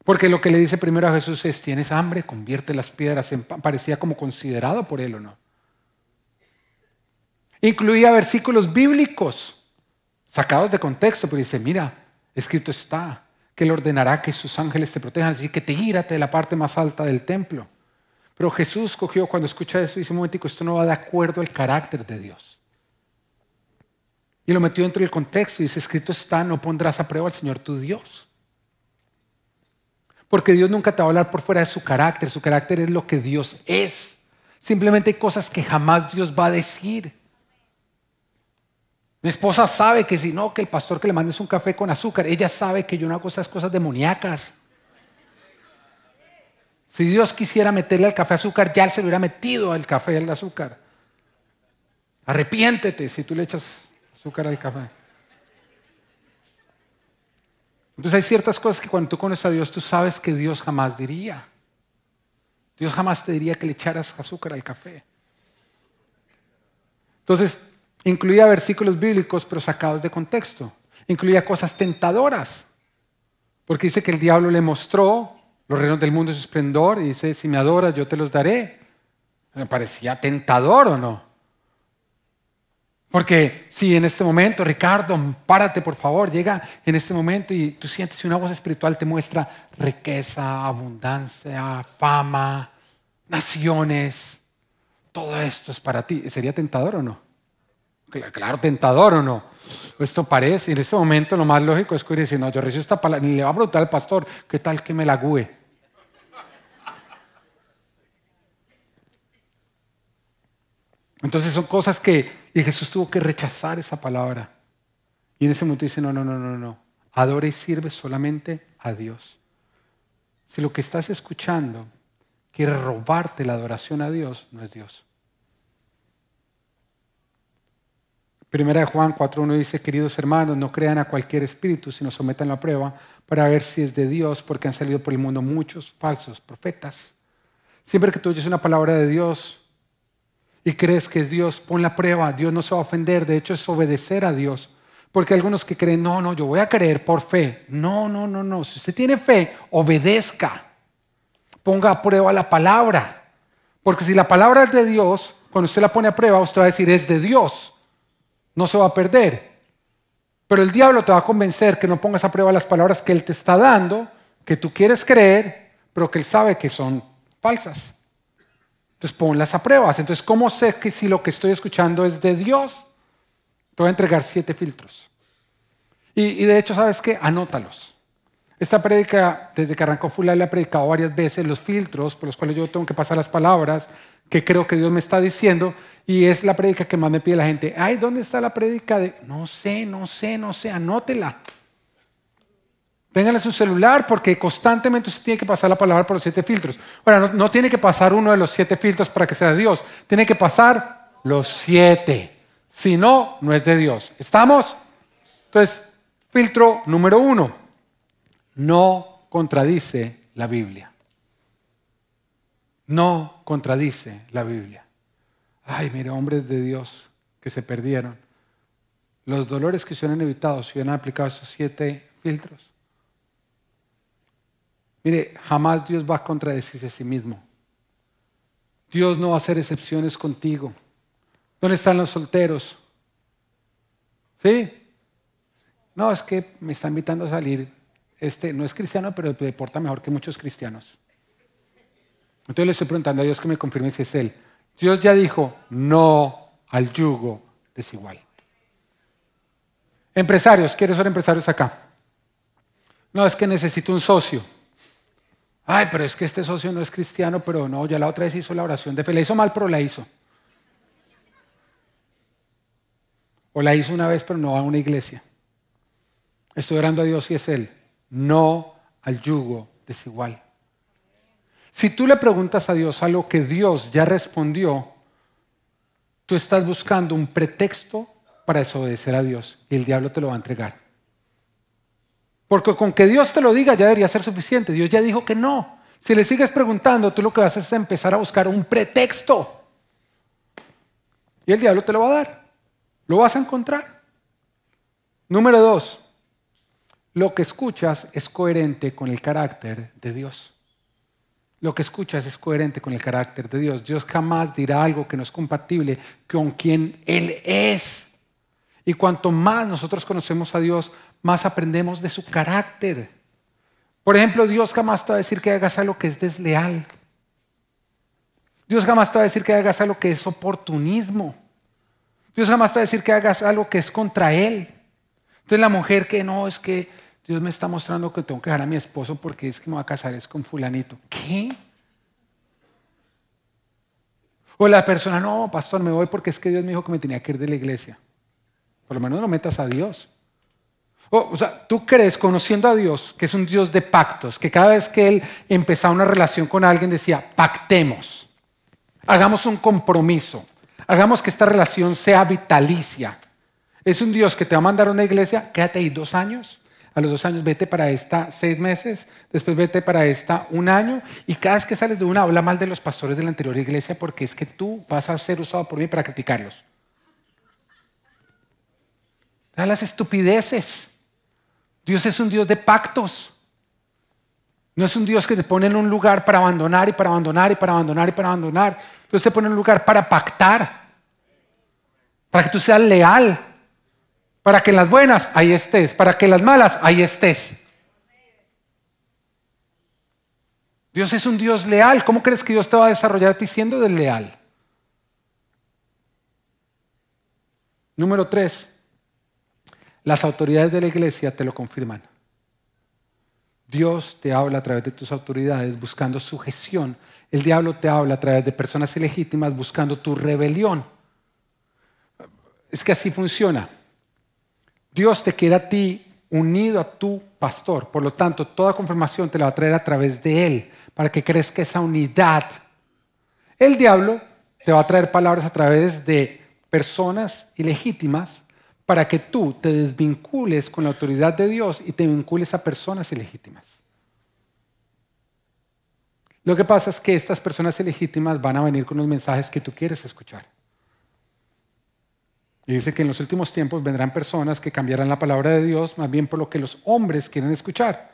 porque lo que le dice primero a Jesús es, ¿tienes hambre? Convierte las piedras en Parecía como considerado por él o no. Incluía versículos bíblicos sacados de contexto, pero dice, mira, escrito está, que él ordenará que sus ángeles te protejan, así que te gírate de la parte más alta del templo. Pero Jesús cogió, cuando escucha eso, dice, un momentico, esto no va de acuerdo al carácter de Dios. Y lo metió dentro del contexto y dice, escrito está, no pondrás a prueba al Señor tu Dios. Porque Dios nunca te va a hablar por fuera de su carácter. Su carácter es lo que Dios es. Simplemente hay cosas que jamás Dios va a decir. Mi esposa sabe que si no, que el pastor que le mandes un café con azúcar, ella sabe que yo no hago esas cosas demoníacas. Si Dios quisiera meterle al café azúcar, ya se lo hubiera metido al café al azúcar. Arrepiéntete si tú le echas azúcar al café. Entonces hay ciertas cosas que cuando tú conoces a Dios, tú sabes que Dios jamás diría. Dios jamás te diría que le echaras azúcar al café. Entonces, incluía versículos bíblicos pero sacados de contexto. Incluía cosas tentadoras. Porque dice que el diablo le mostró los reinos del mundo su esplendor y dice, si me adoras, yo te los daré. Me parecía tentador o no. Porque si en este momento, Ricardo, párate por favor, llega en este momento y tú sientes si una voz espiritual te muestra riqueza, abundancia, fama, naciones, todo esto es para ti. ¿Sería tentador o no? Claro, tentador o no. Esto parece, en este momento lo más lógico es que decir, no, yo recibo esta palabra, le va a preguntar al pastor, ¿qué tal que me la gue? Entonces son cosas que y Jesús tuvo que rechazar esa palabra. Y en ese momento dice, no, no, no, no, no. Adora y sirve solamente a Dios. Si lo que estás escuchando quiere robarte la adoración a Dios, no es Dios. Primera de Juan 4.1 dice, queridos hermanos, no crean a cualquier espíritu, sino sometan la prueba para ver si es de Dios, porque han salido por el mundo muchos falsos profetas. Siempre que tú oyes una palabra de Dios, y crees que es Dios, pon la prueba, Dios no se va a ofender, de hecho es obedecer a Dios. Porque hay algunos que creen, no, no, yo voy a creer por fe. No, no, no, no. Si usted tiene fe, obedezca. Ponga a prueba la palabra. Porque si la palabra es de Dios, cuando usted la pone a prueba, usted va a decir, es de Dios. No se va a perder. Pero el diablo te va a convencer que no pongas a prueba las palabras que él te está dando, que tú quieres creer, pero que él sabe que son falsas. Entonces ponlas a pruebas. Entonces, ¿cómo sé que si lo que estoy escuchando es de Dios? Te voy a entregar siete filtros. Y, de hecho, ¿sabes qué? Anótalos. Esta prédica, desde que arrancó Fulal, le he predicado varias veces, los filtros por los cuales yo tengo que pasar las palabras que creo que Dios me está diciendo, y es la prédica que más me pide la gente. Ay, ¿dónde está la prédica No sé, no sé, no sé, anótela. Ténganle su celular porque constantemente se tiene que pasar la palabra por los siete filtros. Bueno, no, tiene que pasar uno de los siete filtros para que sea de Dios. Tiene que pasar los siete. Si no, no es de Dios. ¿Estamos? Entonces, filtro número uno. No contradice la Biblia. No contradice la Biblia. Ay, mire, hombres de Dios que se perdieron. Los dolores que se hubieran evitado si hubieran aplicado esos siete filtros. Mire, jamás Dios va a contradecirse a sí mismo. Dios no va a hacer excepciones contigo. ¿Dónde están los solteros? ¿Sí? No, es que me está invitando a salir. Este no es cristiano, pero te porta mejor que muchos cristianos. Entonces le estoy preguntando a Dios que me confirme si es Él. Dios ya dijo no al yugo desigual. Empresarios, quiero ser empresarios acá? No, es que necesito un socio. Ay, pero es que este socio no es cristiano, pero no, ya la otra vez hizo la oración de fe. ¿La hizo mal, pero la hizo? ¿O la hizo una vez, pero no a una iglesia? Estoy orando a Dios y es Él. No al yugo desigual. Si tú le preguntas a Dios algo que Dios ya respondió, tú estás buscando un pretexto para desobedecer a Dios y el diablo te lo va a entregar. Porque con que Dios te lo diga ya debería ser suficiente. Dios ya dijo que no. Si le sigues preguntando, tú lo que vas a hacer es empezar a buscar un pretexto. Y el diablo te lo va a dar. Lo vas a encontrar. Número dos, lo que escuchas es coherente con el carácter de Dios. Lo que escuchas es coherente con el carácter de Dios. Dios jamás dirá algo que no es compatible con quien Él es. Y cuanto más nosotros conocemos a Dios, más aprendemos de su carácter. Por ejemplo, Dios jamás te va a decir que hagas algo que es desleal. Dios jamás te va a decir que hagas algo que es oportunismo. Dios jamás te va a decir que hagas algo que es contra Él. Entonces la mujer que no, es que Dios me está mostrando que tengo que dejar a mi esposo porque es que me va a casar es con fulanito. ¿Qué? O la persona, no, pastor, me voy porque es que Dios me dijo que me tenía que ir de la iglesia. Por lo menos no metas a Dios. Oh, o, sea, tú crees, conociendo a Dios, que es un Dios de pactos, que cada vez que Él empezaba una relación con alguien decía, pactemos, hagamos un compromiso, hagamos que esta relación sea vitalicia. Es un Dios que te va a mandar a una iglesia, quédate ahí dos años, a los dos años vete para esta seis meses, después vete para esta un año, y cada vez que sales de una habla mal de los pastores de la anterior iglesia porque es que tú vas a ser usado por mí para criticarlos. da las estupideces. Dios es un Dios de pactos. No es un Dios que te pone en un lugar para abandonar y para abandonar y para abandonar y para abandonar. Dios te pone en un lugar para pactar. Para que tú seas leal. Para que en las buenas ahí estés. Para que en las malas ahí estés. Dios es un Dios leal. ¿Cómo crees que Dios te va a desarrollar a ti siendo desleal? Número tres. Las autoridades de la iglesia te lo confirman. Dios te habla a través de tus autoridades buscando sujeción. El diablo te habla a través de personas ilegítimas buscando tu rebelión. Es que así funciona. Dios te quiere a ti unido a tu pastor. Por lo tanto, toda confirmación te la va a traer a través de Él para que crezca esa unidad. El diablo te va a traer palabras a través de personas ilegítimas para que tú te desvincules con la autoridad de Dios y te vincules a personas ilegítimas. Lo que pasa es que estas personas ilegítimas van a venir con los mensajes que tú quieres escuchar. Y dice que en los últimos tiempos vendrán personas que cambiarán la palabra de Dios más bien por lo que los hombres quieren escuchar.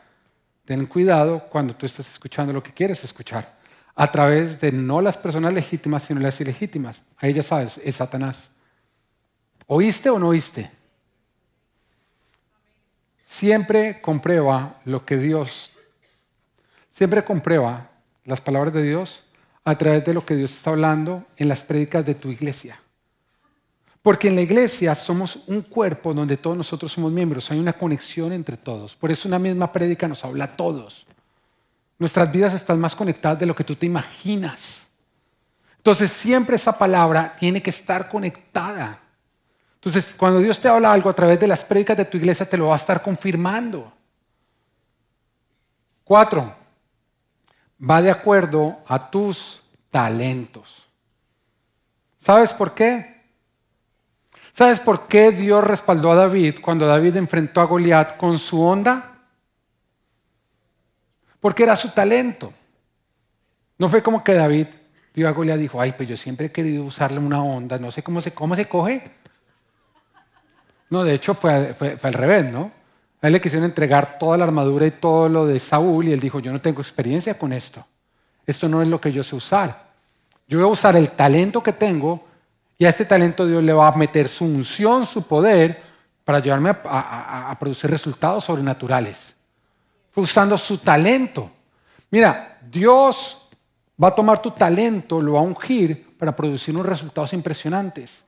Ten cuidado cuando tú estás escuchando lo que quieres escuchar, a través de no las personas legítimas, sino las ilegítimas. Ahí ya sabes, es Satanás. ¿Oíste o no oíste? Siempre comprueba lo que Dios, siempre comprueba las palabras de Dios a través de lo que Dios está hablando en las prédicas de tu iglesia. Porque en la iglesia somos un cuerpo donde todos nosotros somos miembros, hay una conexión entre todos. Por eso una misma prédica nos habla a todos. Nuestras vidas están más conectadas de lo que tú te imaginas. Entonces siempre esa palabra tiene que estar conectada. Entonces, cuando Dios te habla algo a través de las prédicas de tu iglesia, te lo va a estar confirmando. Cuatro, va de acuerdo a tus talentos. ¿Sabes por qué? ¿Sabes por qué Dios respaldó a David cuando David enfrentó a Goliat con su onda? Porque era su talento. No fue como que David vio a Goliat y dijo, ay, pues yo siempre he querido usarle una onda, no sé cómo se, cómo se coge, no, de hecho fue, al revés, ¿no? A él le quisieron entregar toda la armadura y todo lo de Saúl y él dijo, yo no tengo experiencia con esto. Esto no es lo que yo sé usar. Yo voy a usar el talento que tengo y a este talento Dios le va a meter su unción, su poder para llevarme a, a producir resultados sobrenaturales. Fue usando su talento. Mira, Dios va a tomar tu talento, lo va a ungir para producir unos resultados impresionantes.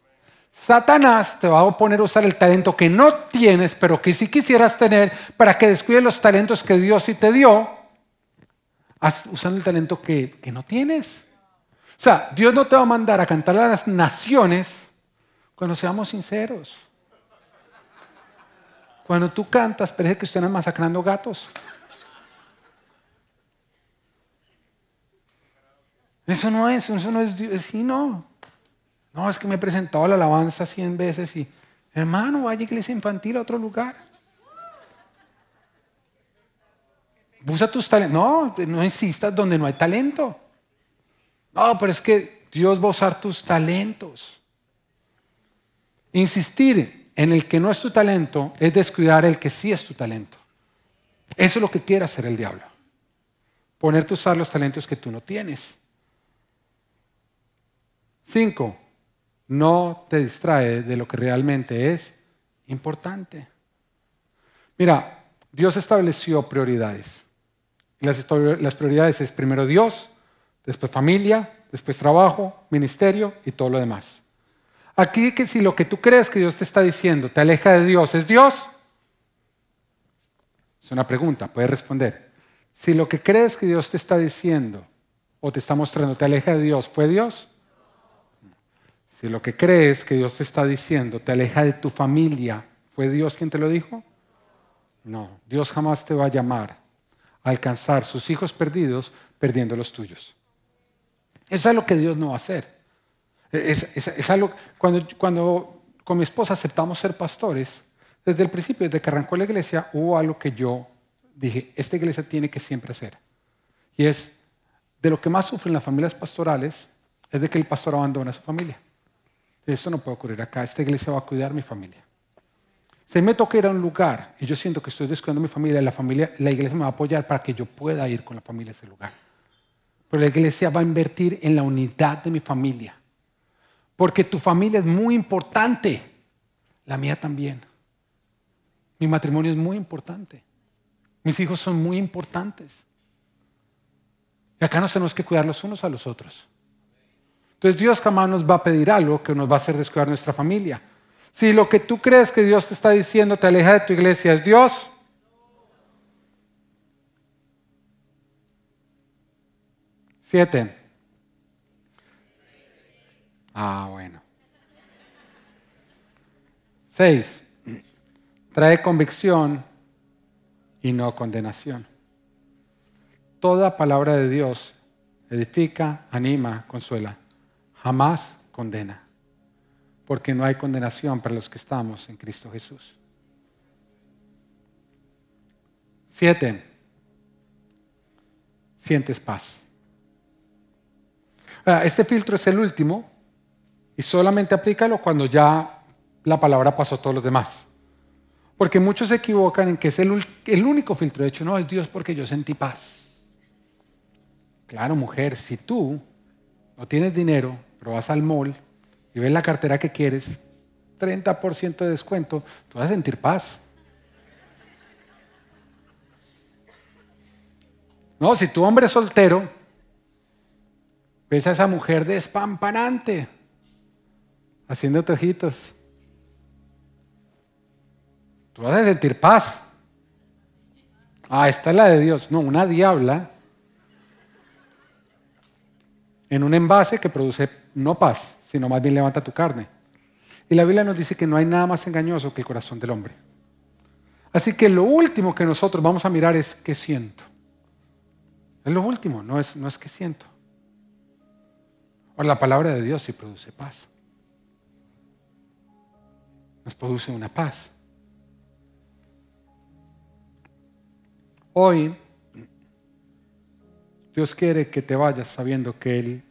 Satanás te va a oponer a usar el talento que no tienes, pero que sí quisieras tener, para que descuides los talentos que Dios sí te dio, usando el talento que, no tienes. O sea, Dios no te va a mandar a cantar a las naciones cuando seamos sinceros. Cuando tú cantas, parece que están masacrando gatos. Eso no es, eso no es Sí, no. No, es que me he presentado la alabanza cien veces y, hermano, vaya a iglesia infantil a otro lugar. Usa tus talentos. No, no insistas donde no hay talento. No, pero es que Dios va a usar tus talentos. Insistir en el que no es tu talento es descuidar el que sí es tu talento. Eso es lo que quiere hacer el diablo. Ponerte a usar los talentos que tú no tienes. Cinco, no te distrae de lo que realmente es importante. Mira, Dios estableció prioridades. Las, prioridades es primero Dios, después familia, después trabajo, ministerio y todo lo demás. Aquí que si lo que tú crees que Dios te está diciendo te aleja de Dios, ¿es Dios? Es una pregunta, puedes responder. Si lo que crees que Dios te está diciendo o te está mostrando te aleja de Dios, ¿fue Dios? De lo que crees que Dios te está diciendo te aleja de tu familia, ¿fue Dios quien te lo dijo? No, Dios jamás te va a llamar a alcanzar sus hijos perdidos perdiendo los tuyos. Eso es lo que Dios no va a hacer. Es, algo, cuando, con mi esposa aceptamos ser pastores, desde el principio, desde que arrancó la iglesia, hubo algo que yo dije, esta iglesia tiene que siempre hacer. Y es, de lo que más sufren las familias pastorales, es de que el pastor abandona a su familia esto no puede ocurrir acá, esta iglesia va a cuidar mi familia. Si me toca ir a un lugar y yo siento que estoy descuidando mi familia, la familia, la iglesia me va a apoyar para que yo pueda ir con la familia a ese lugar. Pero la iglesia va a invertir en la unidad de mi familia. Porque tu familia es muy importante. La mía también. Mi matrimonio es muy importante. Mis hijos son muy importantes. Y acá nos tenemos que cuidar los unos a los otros. Entonces Dios jamás nos va a pedir algo que nos va a hacer descuidar nuestra familia. Si lo que tú crees que Dios te está diciendo te aleja de tu iglesia es Dios, Siete. Ah, bueno. Seis. Trae convicción y no condenación. Toda palabra de Dios edifica, anima, consuela jamás condena, porque no hay condenación para los que estamos en Cristo Jesús. Siete, sientes paz. Este filtro es el último y solamente aplícalo cuando ya la palabra pasó a todos los demás. Porque muchos se equivocan en que es el, el único filtro. De hecho, no es Dios porque yo sentí paz. Claro, mujer, si tú no tienes dinero, pero vas al mall y ves la cartera que quieres, 30% de descuento, tú vas a sentir paz. No, si tu hombre es soltero, ves a esa mujer despampanante, haciendo tejitos. Tú vas a sentir paz. Ah, esta es la de Dios. No, una diabla en un envase que produce no paz, sino más bien levanta tu carne. Y la Biblia nos dice que no hay nada más engañoso que el corazón del hombre. Así que lo último que nosotros vamos a mirar es qué siento. Es lo último, no es, no es qué siento. Ahora, la palabra de Dios sí produce paz. Nos produce una paz. Hoy Dios quiere que te vayas sabiendo que Él,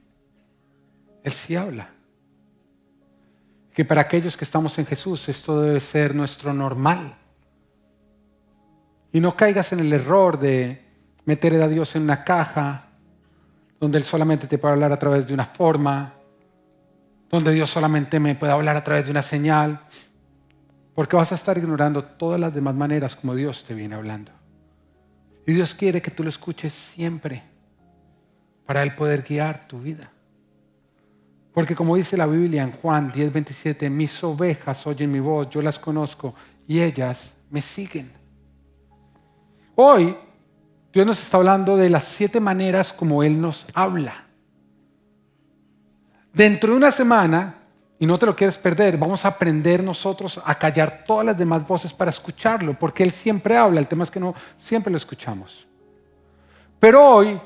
Él sí habla. Que para aquellos que estamos en Jesús esto debe ser nuestro normal. Y no caigas en el error de meter a Dios en una caja donde Él solamente te puede hablar a través de una forma, donde Dios solamente me puede hablar a través de una señal, porque vas a estar ignorando todas las demás maneras como Dios te viene hablando. Y Dios quiere que tú lo escuches siempre para Él poder guiar tu vida. Porque como dice la Biblia en Juan 10:27, mis ovejas oyen mi voz, yo las conozco y ellas me siguen. Hoy Dios nos está hablando de las siete maneras como Él nos habla. Dentro de una semana, y no te lo quieres perder, vamos a aprender nosotros a callar todas las demás voces para escucharlo, porque Él siempre habla, el tema es que no siempre lo escuchamos. Pero hoy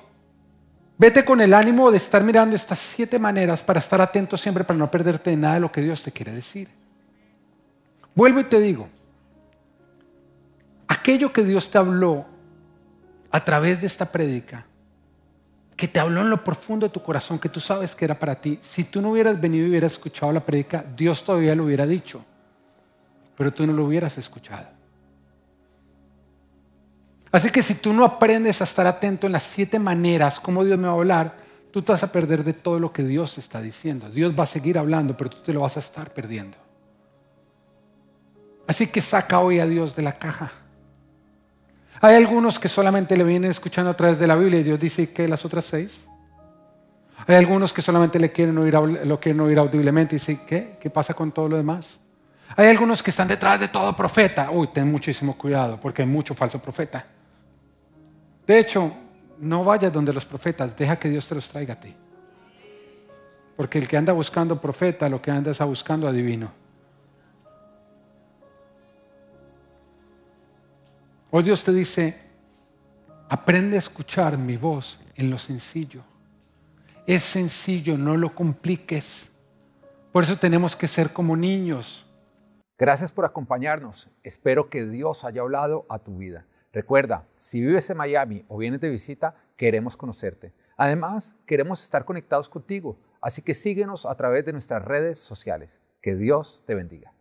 Vete con el ánimo de estar mirando estas siete maneras para estar atento siempre, para no perderte de nada de lo que Dios te quiere decir. Vuelvo y te digo, aquello que Dios te habló a través de esta prédica, que te habló en lo profundo de tu corazón, que tú sabes que era para ti, si tú no hubieras venido y hubieras escuchado la prédica, Dios todavía lo hubiera dicho, pero tú no lo hubieras escuchado. Así que si tú no aprendes a estar atento en las siete maneras como Dios me va a hablar, tú te vas a perder de todo lo que Dios está diciendo. Dios va a seguir hablando, pero tú te lo vas a estar perdiendo. Así que saca hoy a Dios de la caja. Hay algunos que solamente le vienen escuchando a través de la Biblia y Dios dice que las otras seis. Hay algunos que solamente le quieren oír, lo quieren oír audiblemente y dicen, ¿qué? ¿Qué pasa con todo lo demás? Hay algunos que están detrás de todo profeta. Uy, ten muchísimo cuidado porque hay mucho falso profeta. De hecho, no vayas donde los profetas, deja que Dios te los traiga a ti. Porque el que anda buscando profeta, lo que anda es buscando adivino. Hoy Dios te dice, aprende a escuchar mi voz en lo sencillo. Es sencillo, no lo compliques. Por eso tenemos que ser como niños. Gracias por acompañarnos. Espero que Dios haya hablado a tu vida. Recuerda, si vives en Miami o vienes de visita, queremos conocerte. Además, queremos estar conectados contigo, así que síguenos a través de nuestras redes sociales. Que Dios te bendiga.